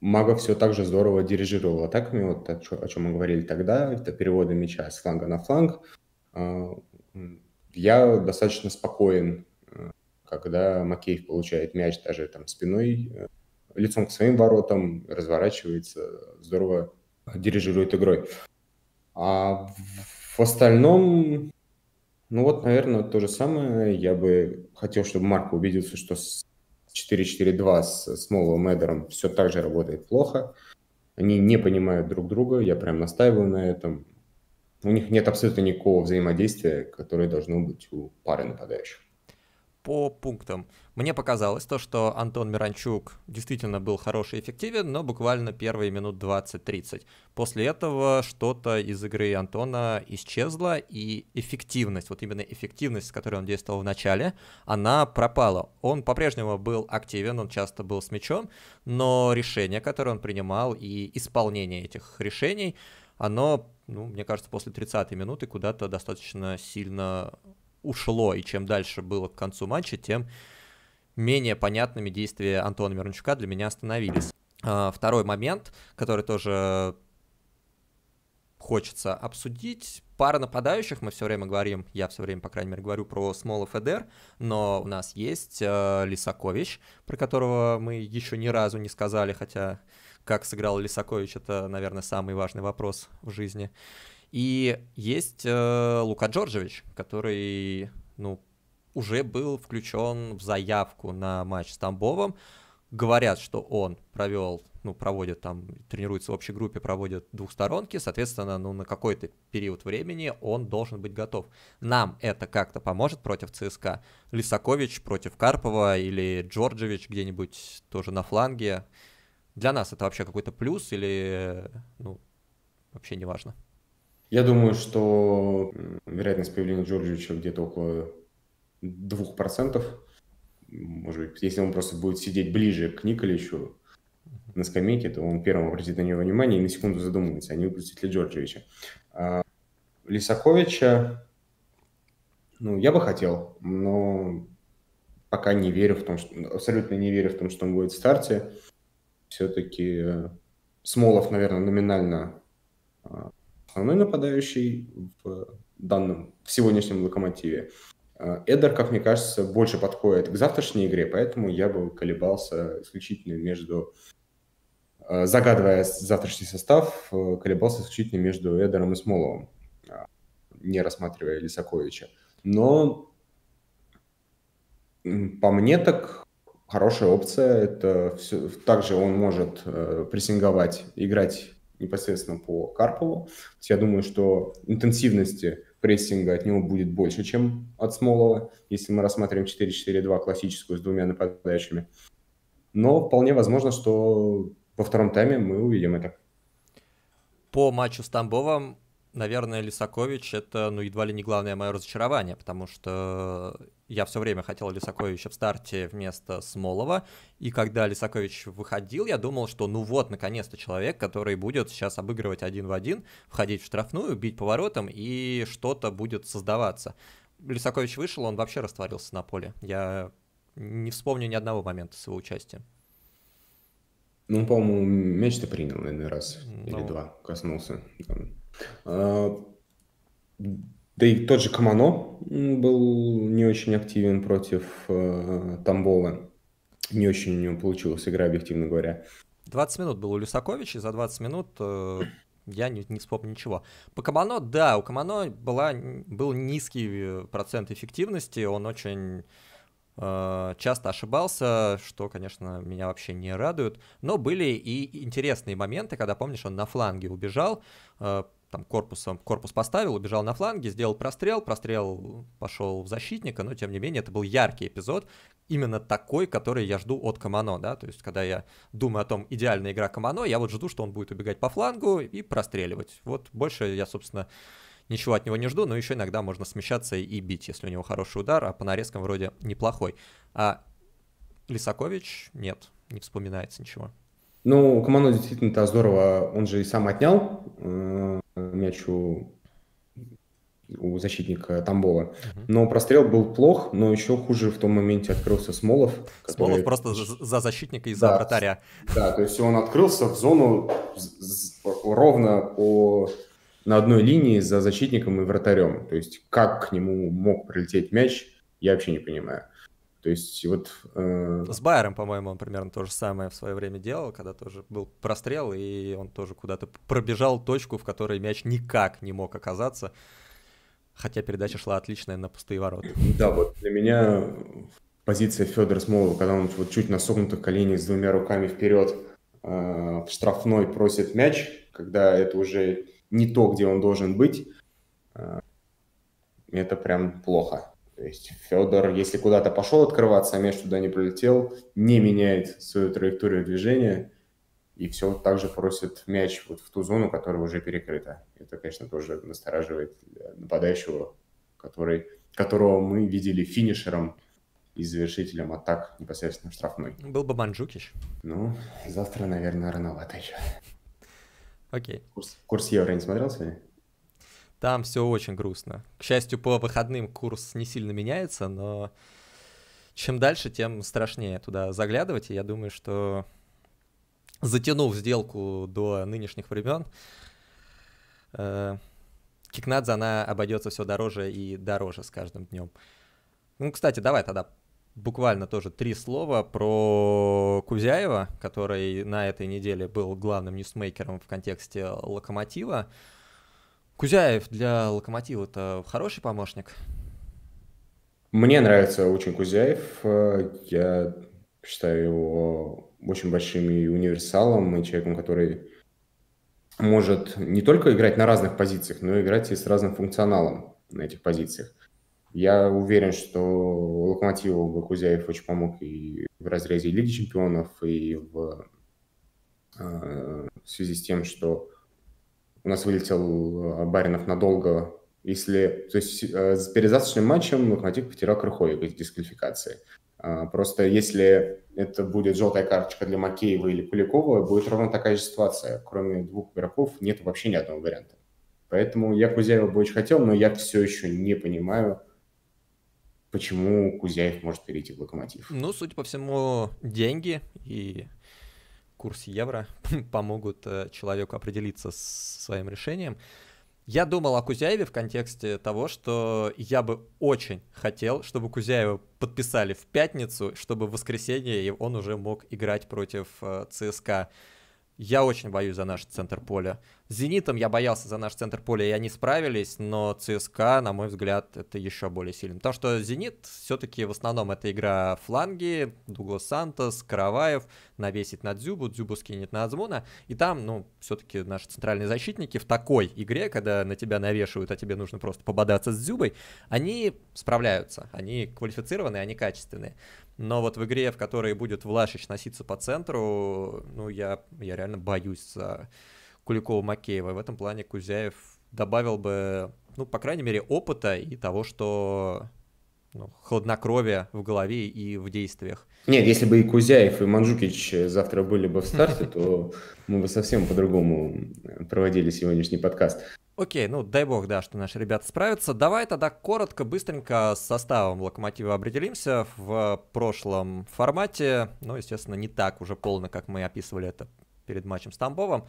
Speaker 2: Мага все так же здорово дирижировал атаками, вот о чем мы говорили тогда, это переводы мяча с фланга на фланг я достаточно спокоен, э, когда Макеев получает мяч даже там спиной, э, лицом к своим воротам, разворачивается, здорово дирижирует игрой. А в остальном, ну вот, наверное, то же самое. Я бы хотел, чтобы Марко убедился, что 4-4-2 с Смоловым Эдером все так же работает плохо. Они не понимают друг друга, я прям настаиваю на этом у них нет абсолютно никакого взаимодействия, которое должно быть у пары нападающих.
Speaker 1: По пунктам. Мне показалось то, что Антон Миранчук действительно был хороший и эффективен, но буквально первые минут 20-30. После этого что-то из игры Антона исчезло, и эффективность, вот именно эффективность, с которой он действовал в начале, она пропала. Он по-прежнему был активен, он часто был с мячом, но решения, которые он принимал, и исполнение этих решений, оно ну, мне кажется, после 30-й минуты куда-то достаточно сильно ушло, и чем дальше было к концу матча, тем менее понятными действия Антона Мирончука для меня становились. А, второй момент, который тоже хочется обсудить. Пара нападающих, мы все время говорим, я все время, по крайней мере, говорю про Смола Федер, но у нас есть э, Лисакович, про которого мы еще ни разу не сказали, хотя как сыграл Лисакович, это, наверное, самый важный вопрос в жизни. И есть э, Лука Джорджевич, который, ну, уже был включен в заявку на матч с Тамбовым. Говорят, что он провел, ну, проводит там, тренируется в общей группе, проводит двухсторонки, соответственно, ну, на какой-то период времени он должен быть готов. Нам это как-то поможет против ЦСКА? Лисакович против Карпова или Джорджевич где-нибудь тоже на фланге? для нас это вообще какой-то плюс или ну, вообще не важно?
Speaker 2: Я думаю, что вероятность появления Джорджевича где-то около 2%. Может быть, если он просто будет сидеть ближе к Николичу на скамейке, то он первым обратит на него внимание и на секунду задумается, а не выпустит ли Джорджевича. А, Лисаковича, ну, я бы хотел, но пока не верю в том, что... Абсолютно не верю в том, что он будет в старте все-таки э, Смолов, наверное, номинально э, основной нападающий в данном, в сегодняшнем «Локомотиве». Э, Эдер, как мне кажется, больше подходит к завтрашней игре, поэтому я бы колебался исключительно между... Загадывая завтрашний состав, колебался исключительно между Эдером и Смоловым, не рассматривая Лисаковича. Но по мне так хорошая опция. Это все, также он может э, прессинговать, играть непосредственно по Карпову. Я думаю, что интенсивности прессинга от него будет больше, чем от Смолова, если мы рассматриваем 4-4-2 классическую с двумя нападающими. Но вполне возможно, что во втором тайме мы увидим это.
Speaker 1: По матчу с Тамбовом наверное, Лисакович — это, ну, едва ли не главное мое разочарование, потому что я все время хотел Лисаковича в старте вместо Смолова, и когда Лисакович выходил, я думал, что ну вот, наконец-то человек, который будет сейчас обыгрывать один в один, входить в штрафную, бить поворотом, и что-то будет создаваться. Лисакович вышел, он вообще растворился на поле. Я не вспомню ни одного момента своего участия.
Speaker 2: Ну, по-моему, мяч-то принял, наверное, раз ну, или два коснулся. Да и тот же Камано был не очень активен против э, Тамбова. Не очень у него получилась игра, объективно говоря.
Speaker 1: 20 минут был у Люсаковича, и за 20 минут э, я не, не вспомню ничего. По Камано, да, у Камано была, был низкий э, процент эффективности, он очень э, часто ошибался, что, конечно, меня вообще не радует. Но были и интересные моменты, когда, помнишь, он на фланге убежал, э, там корпусом, корпус поставил, убежал на фланге, сделал прострел, прострел пошел в защитника, но тем не менее это был яркий эпизод, именно такой, который я жду от Камано, да, то есть когда я думаю о том, идеальная игра Камано, я вот жду, что он будет убегать по флангу и простреливать. Вот больше я, собственно, ничего от него не жду, но еще иногда можно смещаться и бить, если у него хороший удар, а по нарезкам вроде неплохой. А Лисакович нет, не вспоминается ничего.
Speaker 2: Ну, Камано действительно-то здорово, он же и сам отнял э, мяч у, у защитника Тамбова. Угу. Но прострел был плох, но еще хуже в том моменте открылся Смолов. Который... Смолов просто
Speaker 1: за защитника и за да, вратаря.
Speaker 2: Да, то есть он открылся в зону ровно по на одной линии за защитником и вратарем. То есть как к нему мог прилететь мяч, я вообще не понимаю. То есть вот... Э... С
Speaker 1: Байером, по-моему, он примерно то же самое в свое время делал, когда тоже был прострел, и он тоже куда-то пробежал точку, в которой мяч никак не мог оказаться, хотя передача шла отличная на пустые ворота. Да, вот для меня
Speaker 2: позиция Федора Смолова, когда он вот чуть на согнутых коленях с двумя руками вперед э, в штрафной просит мяч, когда это уже не то, где он должен быть, э, это прям плохо. То есть Федор, если куда-то пошел открываться, а мяч туда не пролетел, не меняет свою траекторию движения и все также просит мяч вот в ту зону, которая уже перекрыта. Это, конечно, тоже настораживает нападающего, который, которого мы видели финишером и завершителем атак непосредственно в штрафной.
Speaker 1: Был бы Манджукич.
Speaker 2: Ну, завтра, наверное, рановато еще. Окей. Okay. Курс, курс евро не смотрел сегодня?
Speaker 1: Там все очень грустно. К счастью, по выходным курс не сильно меняется, но чем дальше, тем страшнее туда заглядывать. И я думаю, что затянув сделку до нынешних времен, э, Кикнадзе, она обойдется все дороже и дороже с каждым днем. Ну, кстати, давай тогда буквально тоже три слова про Кузяева, который на этой неделе был главным ньюсмейкером в контексте «Локомотива». Кузяев для Локомотива это хороший помощник?
Speaker 2: Мне нравится очень Кузяев. Я считаю его очень большим и универсалом, и человеком, который может не только играть на разных позициях, но и играть и с разным функционалом на этих позициях. Я уверен, что Локомотиву Кузяев очень помог и в разрезе Лиги Чемпионов, и в, э, в связи с тем, что у нас вылетел э, Баринов надолго. Если, то есть э, с перезасочным матчем Локомотив потерял Крыховика из дисквалификации. А, просто если это будет желтая карточка для Макеева или Куликова, будет ровно такая же ситуация. Кроме двух игроков нет вообще ни одного варианта. Поэтому я Кузяева бы очень хотел, но я все еще не понимаю, почему Кузяев может перейти в Локомотив.
Speaker 1: Ну, судя по всему, деньги и Курс евро [LAUGHS] помогут э, человеку определиться с своим решением. Я думал о Кузяеве в контексте того, что я бы очень хотел, чтобы Кузяева подписали в пятницу, чтобы в воскресенье он уже мог играть против э, ЦСКА. Я очень боюсь за наш центр поля. С «Зенитом» я боялся за наш центр поля, и они справились, но ЦСКА, на мой взгляд, это еще более сильно. Потому что «Зенит» все-таки в основном это игра фланги, Дуглас Сантос, Караваев, навесить на Дзюбу, Дзюбу скинет на Азмуна. И там, ну, все-таки наши центральные защитники в такой игре, когда на тебя навешивают, а тебе нужно просто пободаться с Дзюбой, они справляются, они квалифицированные, они качественные. Но вот в игре, в которой будет Влашич носиться по центру, ну, я, я реально боюсь за Куликова-Макеева. В этом плане Кузяев добавил бы, ну, по крайней мере, опыта и того, что ну, хладнокровие в голове и в действиях. Нет, если бы и
Speaker 2: Кузяев, и Манжукич завтра были бы в старте, [LAUGHS] то мы бы совсем по-другому проводили сегодняшний подкаст.
Speaker 1: Окей, ну дай бог, да, что наши ребята справятся. Давай тогда коротко, быстренько с составом локомотива определимся в прошлом формате. Ну, естественно, не так уже полно, как мы описывали это перед матчем с Тамбовом.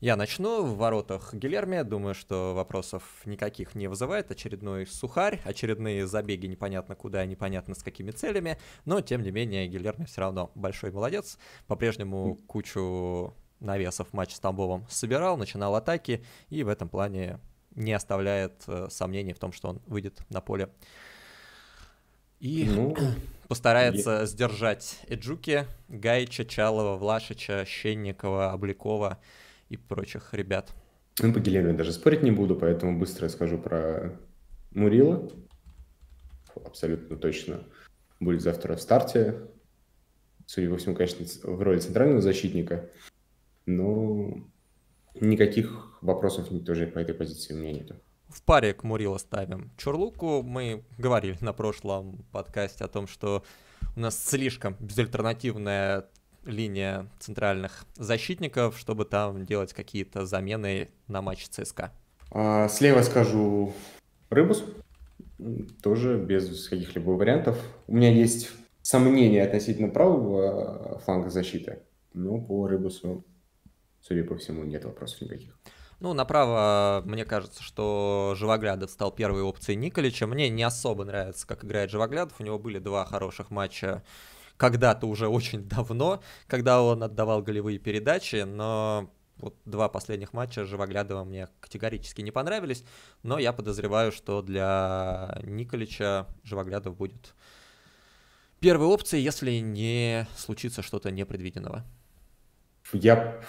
Speaker 1: Я начну в воротах Гилерме. Думаю, что вопросов никаких не вызывает. Очередной сухарь, очередные забеги непонятно куда, непонятно с какими целями. Но, тем не менее, Гилерме все равно большой молодец. По-прежнему кучу навесов матч с Тамбовом собирал, начинал атаки и в этом плане не оставляет э, сомнений в том, что он выйдет на поле.
Speaker 2: И ну, [CLEARS THROAT]
Speaker 1: постарается я... сдержать Эджуки, Гайча, Чалова, Влашича, Щенникова, Обликова и прочих ребят.
Speaker 2: Ну, по Гелену даже спорить не буду, поэтому быстро скажу про Мурила. Абсолютно точно будет завтра в старте. Судя по всему, конечно, в роли центрального защитника но ну, никаких вопросов тоже по этой позиции у меня нету.
Speaker 1: В паре к Мурила ставим. Чурлуку мы говорили на прошлом подкасте о том, что у нас слишком безальтернативная линия центральных защитников, чтобы там делать какие-то замены на матч ЦСКА.
Speaker 2: А, слева скажу Рыбус, тоже без каких-либо вариантов. У меня есть сомнения относительно правого а, фланга защиты, но ну, по Рыбусу судя по всему, нет вопросов никаких.
Speaker 1: Ну, направо, мне кажется, что Живоглядов стал первой опцией Николича. Мне не особо нравится, как играет Живоглядов. У него были два хороших матча когда-то уже очень давно, когда он отдавал голевые передачи, но вот два последних матча Живоглядова мне категорически не понравились, но я подозреваю, что для Николича Живоглядов будет первой опцией, если не случится что-то непредвиденного.
Speaker 2: Я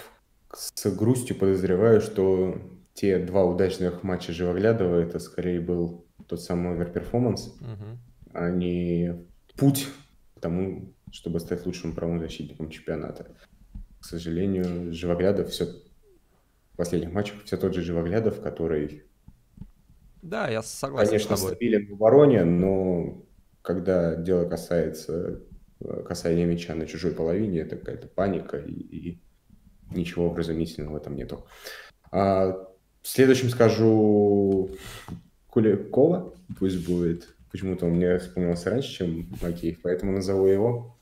Speaker 2: с грустью подозреваю, что те два удачных матча Живоглядова, это скорее был тот самый оверперформанс, угу. а не путь к тому, чтобы стать лучшим правым защитником чемпионата. К сожалению, Живоглядов все в последних матчах все тот же Живоглядов, который
Speaker 1: да, я согласен. Конечно, с тобой. стабилен в обороне,
Speaker 2: но когда дело касается касания мяча на чужой половине, это какая-то паника и, и ничего вразумительного в этом нету. А, следующем скажу Куликова, пусть будет. Почему-то он мне вспомнился раньше, чем Макеев, поэтому назову его.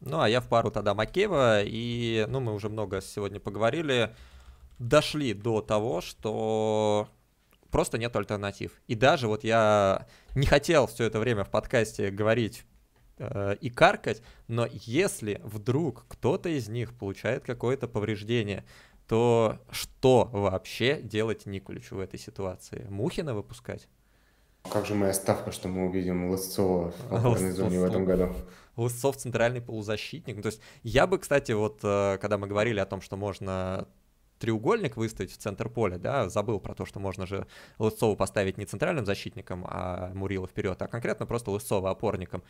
Speaker 1: Ну, а я в пару тогда Макеева, и, ну, мы уже много сегодня поговорили, дошли до того, что просто нет альтернатив. И даже вот я не хотел все это время в подкасте говорить Э, и каркать, но если вдруг кто-то из них получает какое-то повреждение, то что вообще делать Никуличу в этой ситуации? Мухина выпускать?
Speaker 2: Как же моя ставка, что мы увидим Лысцова в [LAUGHS] опорной зоне в этом году?
Speaker 1: Лысцов центральный полузащитник. Ну, то есть я бы, кстати, вот э, когда мы говорили о том, что можно треугольник выставить в центр поля, да, забыл про то, что можно же Лысцова поставить не центральным защитником, а Мурила вперед, а конкретно просто Лысцова опорником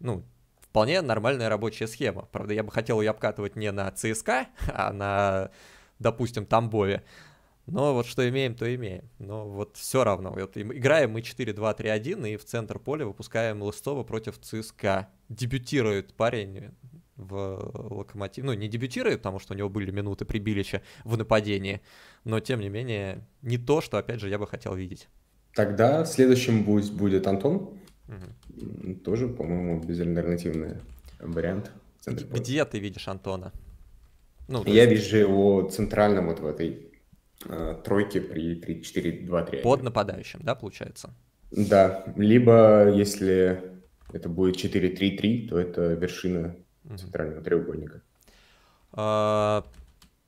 Speaker 1: ну, вполне нормальная рабочая схема. Правда, я бы хотел ее обкатывать не на ЦСКА, [LAUGHS] а на, допустим, Тамбове. Но вот что имеем, то имеем. Но вот все равно. Вот играем мы 4-2-3-1 и в центр поля выпускаем Лыстова против ЦСКА. Дебютирует парень в Локомотив. Ну, не дебютирует, потому что у него были минуты прибилища в нападении. Но, тем не менее, не то, что, опять же, я бы хотел видеть.
Speaker 2: Тогда следующим будет, Антон. Угу. Тоже, по-моему, безальтернативный вариант. Где,
Speaker 1: ты видишь Антона?
Speaker 2: Ну, Я есть... вижу его центральным вот в этой э, тройке при 3-4-2-3. Под
Speaker 1: нападающим, да, получается?
Speaker 2: Да, либо если это будет 4-3-3, то это вершина угу. центрального треугольника.
Speaker 1: А,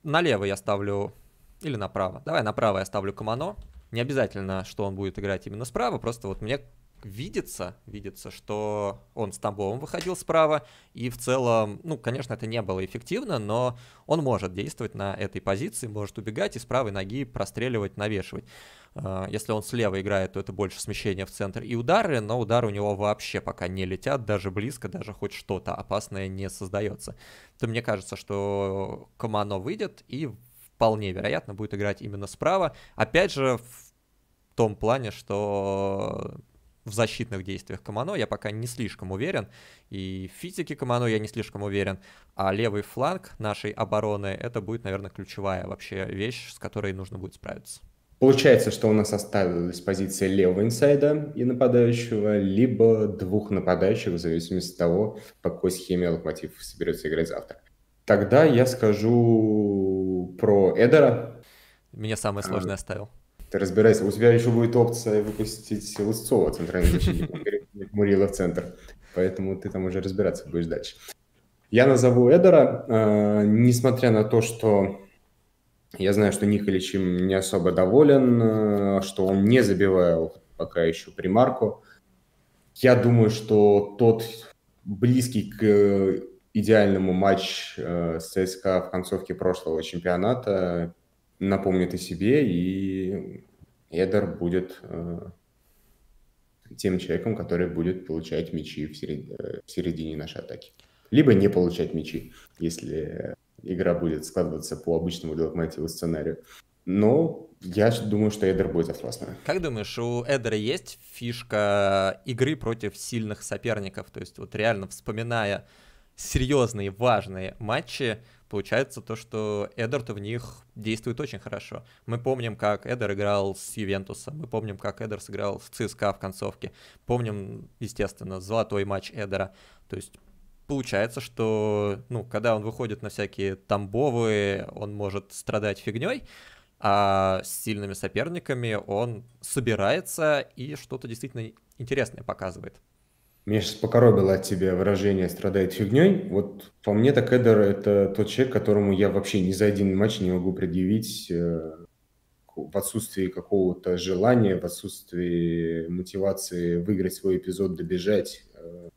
Speaker 1: налево я ставлю, или направо. Давай направо я ставлю Камано. Не обязательно, что он будет играть именно справа, просто вот мне видится, видится, что он с Тамбовым выходил справа, и в целом, ну, конечно, это не было эффективно, но он может действовать на этой позиции, может убегать и с правой ноги простреливать, навешивать. А, если он слева играет, то это больше смещение в центр и удары, но удары у него вообще пока не летят, даже близко, даже хоть что-то опасное не создается. То мне кажется, что Комано выйдет и вполне вероятно будет играть именно справа. Опять же, в том плане, что в защитных действиях Камано я пока не слишком уверен, и в физике Камано я не слишком уверен, а левый фланг нашей обороны это будет, наверное, ключевая вообще вещь, с которой нужно будет справиться. Получается,
Speaker 2: что у нас осталась позиция левого инсайда и нападающего, либо двух нападающих, в зависимости от того, по какой схеме Локомотив соберется играть завтра. Тогда я скажу про Эдера. Меня самое а, сложное а... оставил. Ты разбирайся. У тебя еще будет опция выпустить Лысцова, центральный защитник, [LAUGHS] Мурила в центр. Поэтому ты там уже разбираться будешь дальше. Я назову Эдера, э, а, несмотря на то, что я знаю, что Николич им не особо доволен, э, что он не забивал пока еще примарку. Я думаю, что тот близкий к идеальному матч э, с ЦСКА в концовке прошлого чемпионата, напомнит о себе, и Эдер будет э, тем человеком, который будет получать мячи в, серед... Э, в середине нашей атаки. Либо не получать мячи, если игра будет складываться по обычному Локомотиву сценарию. Но я думаю, что Эдер будет опасно.
Speaker 1: Как думаешь, у Эдера есть фишка игры против сильных соперников? То есть вот реально вспоминая серьезные, важные матчи, получается то, что Эдерт в них действует очень хорошо. Мы помним, как Эдер играл с Ювентусом, мы помним, как Эдер сыграл в ЦСКА в концовке, помним, естественно, золотой матч Эдера. То есть получается, что, ну, когда он выходит на всякие Тамбовы, он может страдать фигней, а с сильными соперниками он собирается и что-то действительно интересное показывает.
Speaker 2: Меня сейчас покоробило от тебя выражение «страдает фигней». Вот по мне так Эдер – это тот человек, которому я вообще ни за один матч не могу предъявить э, в отсутствии какого-то желания, в отсутствии мотивации выиграть свой эпизод, добежать, э,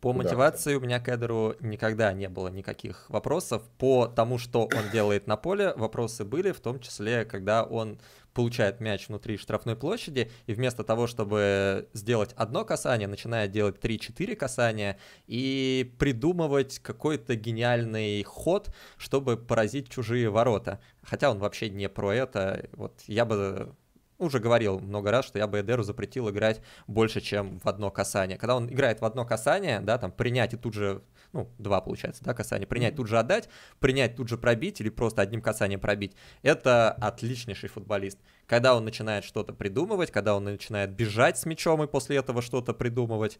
Speaker 2: по мотивации
Speaker 1: у меня к Эдеру никогда не было никаких вопросов. По тому, что он делает на поле, вопросы были, в том числе, когда он получает мяч внутри штрафной площади, и вместо того, чтобы сделать одно касание, начинает делать 3-4 касания и придумывать какой-то гениальный ход, чтобы поразить чужие ворота. Хотя он вообще не про это. Вот я бы уже говорил много раз, что я Байдеру запретил играть больше, чем в одно касание. Когда он играет в одно касание, да, там принять и тут же, ну, два получается, да, касания, принять тут же отдать, принять тут же пробить или просто одним касанием пробить, это отличнейший футболист. Когда он начинает что-то придумывать, когда он начинает бежать с мячом и после этого что-то придумывать,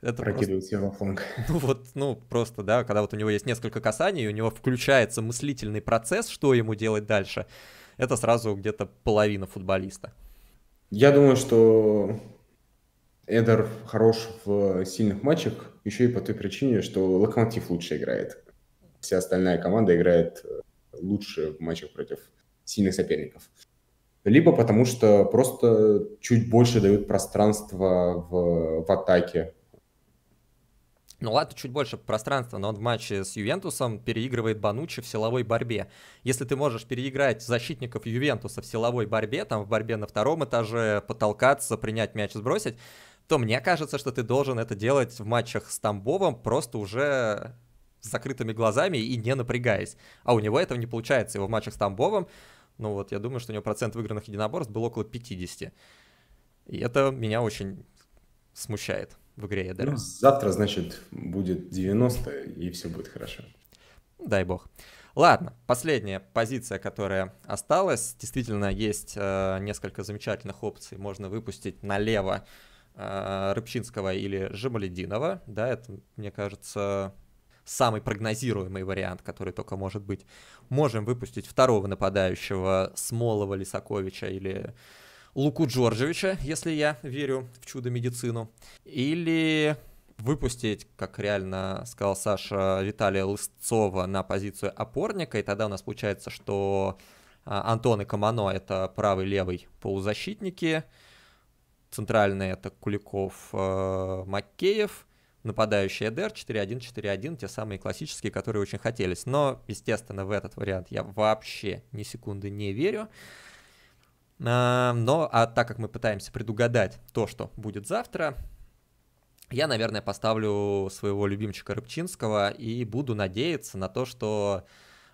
Speaker 1: это Прокидывает
Speaker 2: просто... его фунг.
Speaker 1: Ну вот, ну просто, да, когда вот у него есть несколько касаний, у него включается мыслительный процесс, что ему делать дальше это сразу где-то половина футболиста.
Speaker 2: Я думаю, что Эдер хорош в сильных матчах еще и по той причине, что Локомотив лучше играет. Вся остальная команда играет э, лучше в матчах против сильных соперников. Либо потому, что просто чуть больше дают пространства в, в атаке
Speaker 1: ну, Лату чуть больше пространства, но он в матче с Ювентусом переигрывает Банучи в силовой борьбе. Если ты можешь переиграть защитников Ювентуса в силовой борьбе, там в борьбе на втором этаже, потолкаться, принять мяч, сбросить, то мне кажется, что ты должен это делать в матчах с Тамбовым просто уже с закрытыми глазами и не напрягаясь. А у него этого не получается. Его в матчах с Тамбовым, ну вот, я думаю, что у него процент выигранных единоборств был около 50. И это меня очень смущает в игре Ядера. Ну, завтра,
Speaker 2: значит, будет 90, и все будет хорошо. Дай бог.
Speaker 1: Ладно, последняя позиция, которая осталась. Действительно, есть э, несколько замечательных опций. Можно выпустить налево э, Рыбчинского или Жемалединова, Да, это, мне кажется, самый прогнозируемый вариант, который только может быть. Можем выпустить второго нападающего Смолова, Лисаковича или Луку Джорджевича, если я верю в чудо-медицину, или выпустить, как реально сказал Саша, Виталия Лысцова на позицию опорника, и тогда у нас получается, что а, Антон и Камано — это правый-левый полузащитники, центральные — это Куликов, э, Макеев, нападающий Эдер, 4-1-4-1, те самые классические, которые очень хотелись. Но, естественно, в этот вариант я вообще ни секунды не верю. А, но, а так как мы пытаемся предугадать то, что будет завтра, я, наверное, поставлю своего любимчика Рыбчинского и буду надеяться на то, что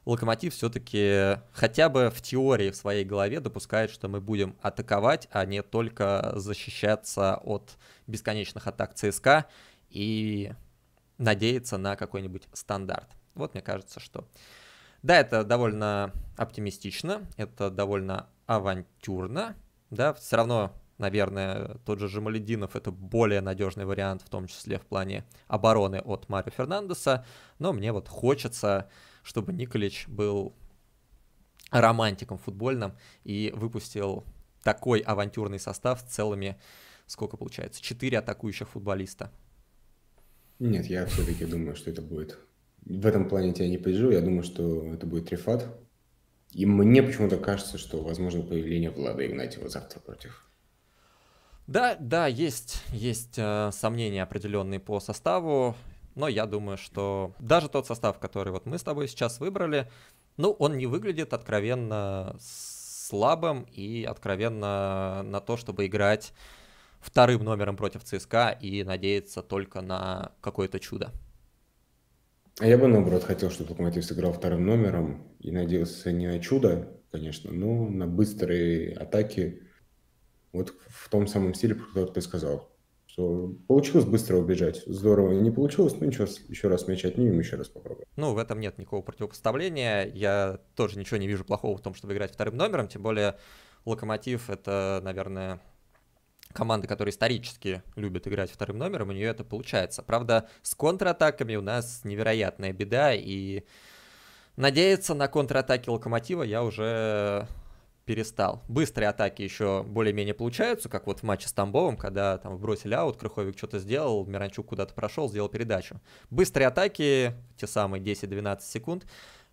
Speaker 1: Локомотив все-таки хотя бы в теории в своей голове допускает, что мы будем атаковать, а не только защищаться от бесконечных атак ЦСКА и надеяться на какой-нибудь стандарт. Вот мне кажется, что... Да, это довольно оптимистично, это довольно авантюрно, да, все равно, наверное, тот же Жемалединов это более надежный вариант, в том числе в плане обороны от Марио Фернандеса, но мне вот хочется, чтобы Николич был романтиком футбольным и выпустил такой авантюрный состав с целыми, сколько получается, четыре атакующих футболиста. Нет,
Speaker 2: я все-таки думаю, что это будет. В этом плане тебя не поддержу. Я думаю, что это будет Рифат, и мне почему-то кажется, что возможно появление Влада Игнатьева завтра против.
Speaker 1: Да, да, есть, есть э, сомнения определенные по составу, но я думаю, что даже тот состав, который вот мы с тобой сейчас выбрали, ну, он не выглядит откровенно слабым и откровенно на то, чтобы играть вторым номером против ЦСКА и надеяться только на какое-то чудо.
Speaker 2: А я бы, наоборот, хотел, чтобы Локомотив сыграл вторым номером и надеялся не на чудо, конечно, но на быстрые атаки. Вот в том самом стиле, про который ты сказал. Что получилось быстро убежать. Здорово не получилось, ну ничего, еще раз мяч отнимем, еще раз попробуем.
Speaker 1: Ну, в этом нет никакого противопоставления. Я тоже ничего не вижу плохого в том, чтобы играть вторым номером, тем более Локомотив это, наверное, команды, которые исторически любят играть вторым номером, у нее это получается. Правда, с контратаками у нас невероятная беда, и надеяться на контратаки Локомотива я уже перестал. Быстрые атаки еще более-менее получаются, как вот в матче с Тамбовым, когда там бросили аут, Крыховик что-то сделал, Миранчук куда-то прошел, сделал передачу. Быстрые атаки, те самые 10-12 секунд,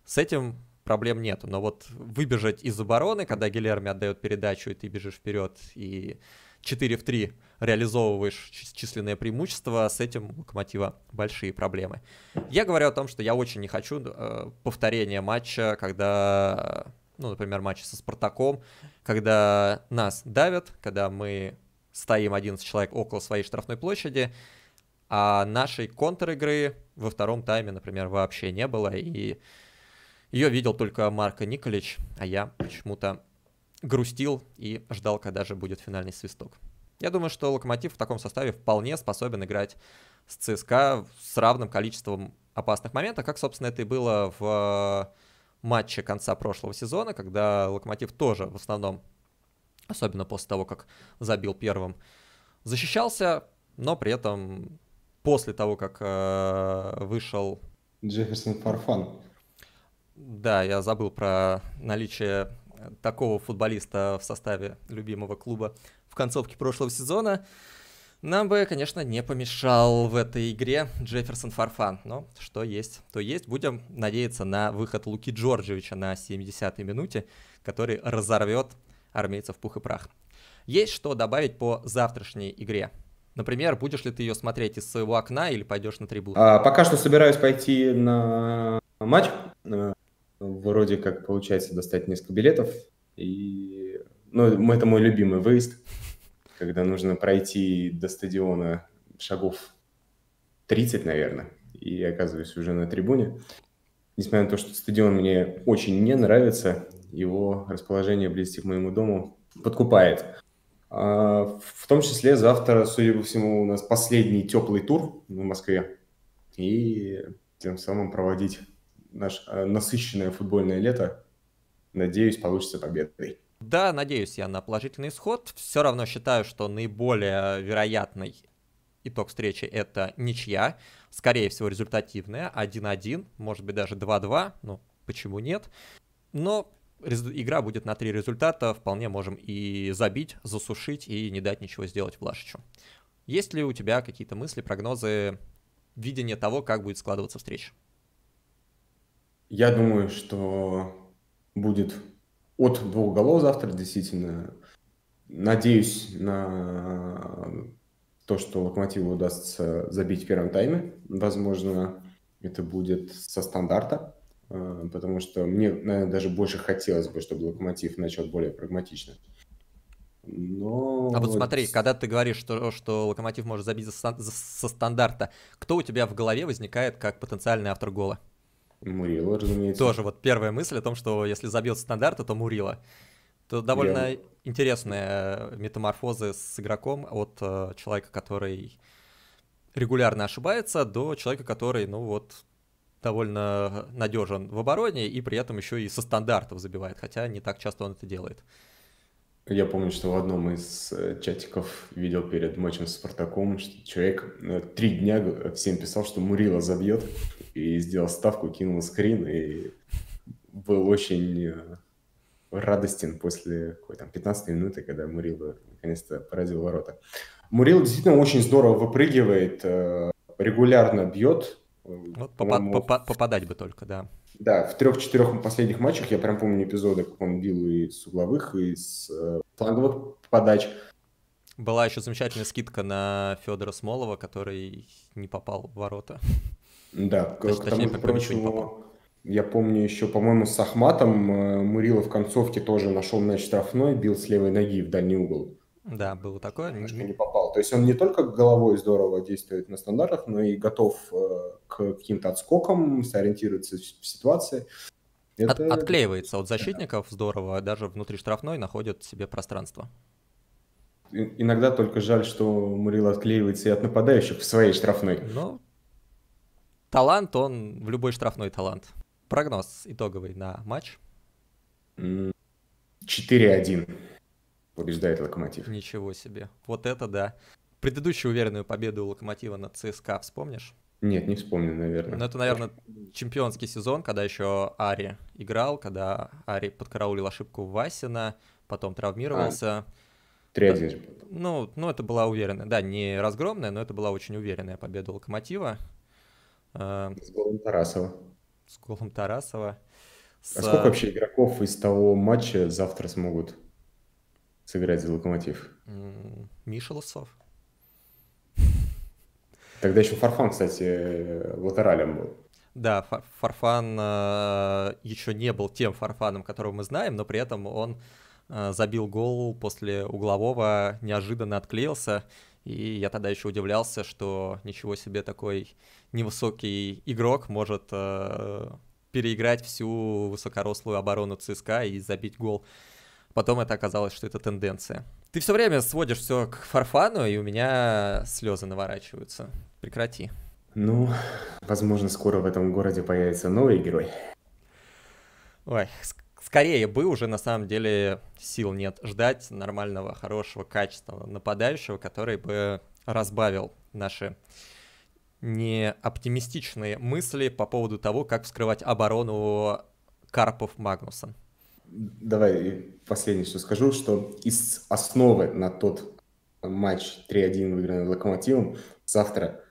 Speaker 1: с этим проблем нету. Но вот выбежать из обороны, когда Гилерми отдает передачу, и ты бежишь вперед, и 4 в 3 реализовываешь численное преимущество, с этим у Локомотива большие проблемы. Я говорю о том, что я очень не хочу э, повторения матча, когда, ну, например, матча со Спартаком, когда нас давят, когда мы стоим 11 человек около своей штрафной площади, а нашей контр-игры во втором тайме, например, вообще не было, и ее видел только Марко Николич, а я почему-то грустил и ждал, когда же будет финальный свисток. Я думаю, что Локомотив в таком составе вполне способен играть с ЦСКА с равным количеством опасных моментов, как, собственно, это и было в э, матче конца прошлого сезона, когда Локомотив тоже в основном, особенно после того, как забил первым, защищался, но при этом после того, как э, вышел... Джефферсон Фарфан. Да, я забыл про наличие такого футболиста в составе любимого клуба в концовке прошлого сезона, нам бы, конечно, не помешал в этой игре Джефферсон Фарфан. Но что есть, то есть. Будем надеяться на выход Луки Джорджевича на 70-й минуте, который разорвет армейцев пух и прах. Есть что добавить по завтрашней игре. Например, будешь ли ты ее смотреть из своего окна или пойдешь на трибуну? А, пока что собираюсь
Speaker 2: пойти на матч. Э, вроде как получается достать несколько билетов. И, ну, это мой любимый выезд, когда нужно пройти до стадиона шагов 30, наверное, и оказываюсь уже на трибуне. Несмотря на то, что стадион мне очень не нравится, его расположение близости к моему дому подкупает. А, в том числе завтра, судя по всему, у нас последний теплый тур в Москве. И тем самым проводить наше э, насыщенное футбольное лето, надеюсь, получится победой.
Speaker 1: Да, надеюсь я на положительный исход. Все равно считаю, что наиболее вероятный итог встречи это ничья. Скорее всего, результативная. 1-1, может быть, даже 2-2. Ну, почему нет? Но игра будет на три результата. Вполне можем и забить, засушить и не дать ничего сделать Влашичу. Есть ли у тебя какие-то мысли, прогнозы, видение того, как будет складываться встреча?
Speaker 2: Я думаю, что будет от двух голов завтра, действительно. Надеюсь на то, что Локомотиву удастся забить в первом тайме. Возможно, это будет со стандарта, э, потому что мне, наверное, даже больше хотелось бы, чтобы Локомотив начал более прагматично. Но... А вот смотри,
Speaker 1: когда ты говоришь, что, что Локомотив может забить со стандарта, кто у тебя в голове возникает как потенциальный автор гола?
Speaker 2: Мурила, разумеется. Тоже
Speaker 1: вот первая мысль о том, что если забьет стандарты, то Мурила. То довольно Я... интересные э, метаморфозы с игроком от э, человека, который регулярно ошибается, до человека, который, ну вот, довольно надежен в обороне и при этом еще и со стандартов забивает, хотя не так часто он это делает.
Speaker 2: Я помню, что в одном из э, чатиков видел перед матчем с Спартаком, что человек э, три дня э, всем писал, что Мурила забьет, и сделал ставку, кинул скрин, и был очень радостен после какой там 15 минуты, когда Мурила наконец-то поразил ворота. Мурил действительно очень здорово выпрыгивает, регулярно бьет. Вот попад,
Speaker 1: попад, попадать бы только, да.
Speaker 2: Да, в трех-четырех последних матчах я прям помню эпизоды, как он бил и с угловых, и с э, фланговых подач.
Speaker 1: Была еще замечательная скидка на Федора Смолова, который не попал в ворота. Да, к, Точ, к тому же прочему,
Speaker 2: я помню еще, по-моему, с Ахматом э, Мурило в концовке тоже нашел мяч штрафной, бил с левой ноги в дальний угол. Да, было такое. Немножко не попал. То есть он не только головой здорово действует на стандартах, но и готов э, к каким-то отскокам, сориентируется в ситуации. Это... От,
Speaker 1: отклеивается от защитников да. здорово, а даже внутри штрафной находит себе пространство.
Speaker 2: Иногда только жаль, что Мурил отклеивается и от нападающих в своей штрафной.
Speaker 1: Ну, талант, он в любой штрафной талант. Прогноз итоговый на матч?
Speaker 2: 4-1 побеждает Локомотив.
Speaker 1: Ничего себе. Вот это да. Предыдущую уверенную победу Локомотива над ЦСКА вспомнишь?
Speaker 2: Нет, не вспомню, наверное. Но ну, это, наверное,
Speaker 1: чемпионский сезон, когда еще Ари играл, когда Ари подкараулил ошибку Васина, потом травмировался. А, 3 Ну, ну, это была уверенная, да, не разгромная, но это была очень уверенная победа Локомотива. А, С голом Тарасова. С голом Тарасова. С... А сколько вообще игроков
Speaker 2: из того матча завтра смогут сыграть за локомотив? Миша Лосцов. Тогда еще Фарфан, кстати, латералем был.
Speaker 1: Да, Фарфан э, еще не был тем Фарфаном, которого мы знаем, но при этом он э, забил гол после углового, неожиданно отклеился. И я тогда еще удивлялся, что ничего себе такой невысокий игрок может э, переиграть всю высокорослую оборону ЦСКА и забить гол. Потом это оказалось, что это тенденция. Ты все время сводишь все к фарфану, и у меня слезы наворачиваются. Прекрати.
Speaker 2: Ну, возможно, скоро в этом городе появится новый герой.
Speaker 1: Ой, скорее бы уже на самом деле сил нет ждать нормального, хорошего, качественного нападающего, который бы разбавил наши не оптимистичные мысли по поводу того, как вскрывать оборону Карпов Магнусон.
Speaker 2: Давай последнее, что скажу, что из основы на тот матч 3-1 выигранный Локомотивом завтра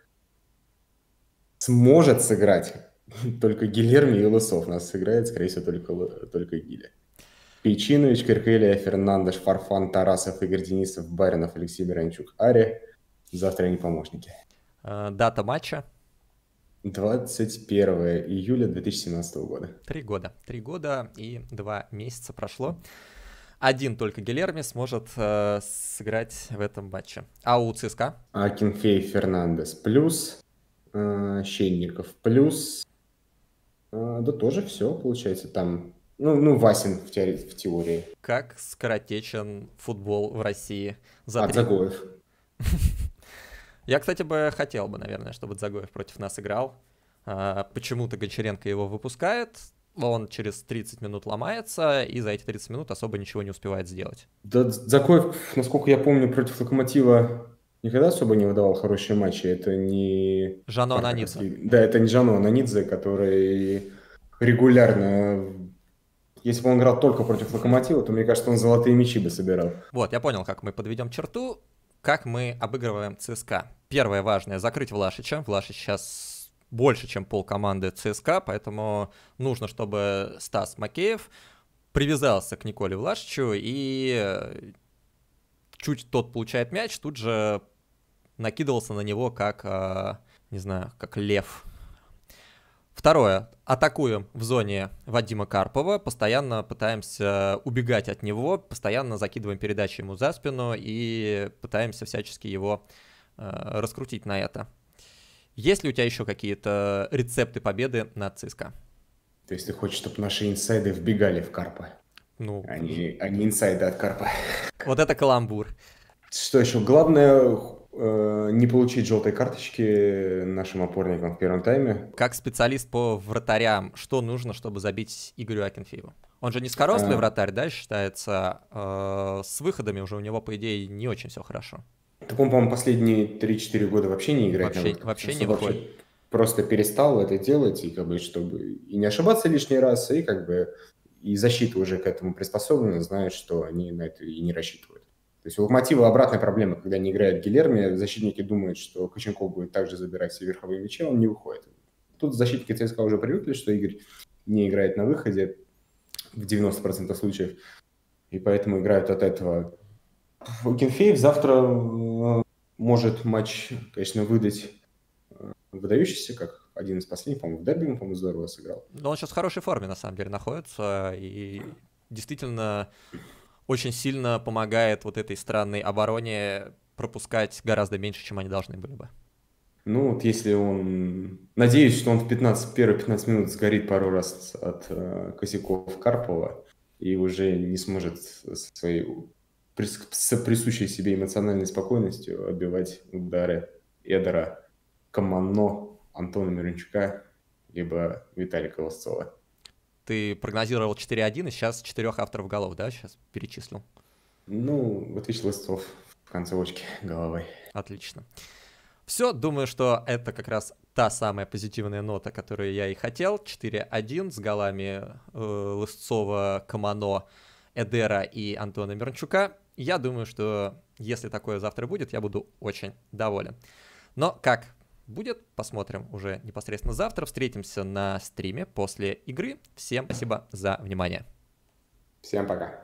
Speaker 2: сможет сыграть [LAUGHS] только Гилерми и Лысов. Нас сыграет, скорее всего, только, только Гиля. Печинович, Киркелия, Фернандеш, Фарфан, Тарасов, Игорь Денисов, Баринов, Алексей Баранчук, Ари. Завтра они помощники.
Speaker 1: Э, дата матча?
Speaker 2: 21 июля 2017 года.
Speaker 1: Три года. Три года и два месяца прошло. Один только Гилерми сможет э, сыграть в этом матче. А у ЦСКА?
Speaker 2: Акинфей Фернандес плюс, э, Щенников плюс. Э, да тоже все, получается, там... Ну, ну Васин в, теории, в теории.
Speaker 1: Как скоротечен футбол в России. За От а, три... загоев. [LAUGHS] Я, кстати, бы хотел бы, наверное, чтобы Загоев против нас играл. А, почему-то Гончаренко его выпускает, он через 30 минут ломается, и за эти 30 минут особо ничего не успевает сделать.
Speaker 2: Да, Закоев, насколько я помню, против Локомотива никогда особо не выдавал хорошие матчи. Это не...
Speaker 1: Жано Ананидзе.
Speaker 2: Да, это не Жано Ананидзе, который регулярно... Если бы он играл только против Локомотива, то, мне кажется, он золотые мячи бы собирал.
Speaker 1: Вот, я понял, как мы подведем черту как мы обыгрываем ЦСКА. Первое важное — закрыть Влашича. Влашич сейчас больше, чем пол команды ЦСКА, поэтому нужно, чтобы Стас Макеев привязался к Николе Влашичу и э, чуть тот получает мяч, тут же накидывался на него как, э, не знаю, как лев Второе. Атакуем в зоне Вадима Карпова, постоянно пытаемся убегать от него, постоянно закидываем передачи ему за спину и пытаемся всячески его э, раскрутить на это. Есть ли у тебя еще какие-то рецепты победы над ЦИСКО?
Speaker 2: То есть ты хочешь, чтобы наши инсайды вбегали в Карпа? Ну, они, они инсайды от Карпа. Вот это каламбур. Что еще? Главное, Э, не получить желтой карточки нашим опорникам в первом тайме.
Speaker 1: Как специалист по вратарям, что нужно, чтобы забить Игорю Акинфееву? Он же низкорослый а... вратарь, да, считается? Э, с выходами уже у него, по идее, не очень все хорошо.
Speaker 2: Так он, по-моему, последние 3-4 года вообще не играет. Вообще, там, вообще не выходит. Вообще просто перестал это делать, и как бы, чтобы и не ошибаться лишний раз, и как бы и защита уже к этому приспособлена, знает, что они на это и не рассчитывают. То есть у Локомотива обратная проблема, когда не играет Гилерми, защитники думают, что Коченков будет также забирать все верховые мячи, он не выходит. Тут защитники ЦСКА уже привыкли, что Игорь не играет на выходе в 90% случаев, и поэтому играют от этого. Кенфеев завтра э, может матч, конечно, выдать э, выдающийся, как один из последних, по-моему, в дерби, по-моему, здорово сыграл.
Speaker 1: Но он сейчас в хорошей форме, на самом деле, находится, и действительно очень сильно помогает вот этой странной обороне пропускать гораздо меньше, чем они должны были бы. Ну, вот
Speaker 2: если он... Надеюсь, что он в 15, первые 15 минут сгорит пару раз от э, косяков Карпова и уже не сможет своей присущей себе эмоциональной спокойностью отбивать удары Эдера, Команно, Антона Мирончука, либо Виталия Колосцова
Speaker 1: ты прогнозировал 4-1, и сейчас четырех авторов голов, да, сейчас перечислил?
Speaker 2: Ну, вытащил листов в концовочке головой.
Speaker 1: Отлично. Все, думаю, что это как раз та самая позитивная нота, которую я и хотел. 4-1 с голами э, Лысцова, Камано, Эдера и Антона Мирончука. Я думаю, что если такое завтра будет, я буду очень доволен. Но как будет. Посмотрим уже непосредственно завтра. Встретимся на стриме после игры. Всем спасибо за внимание. Всем пока.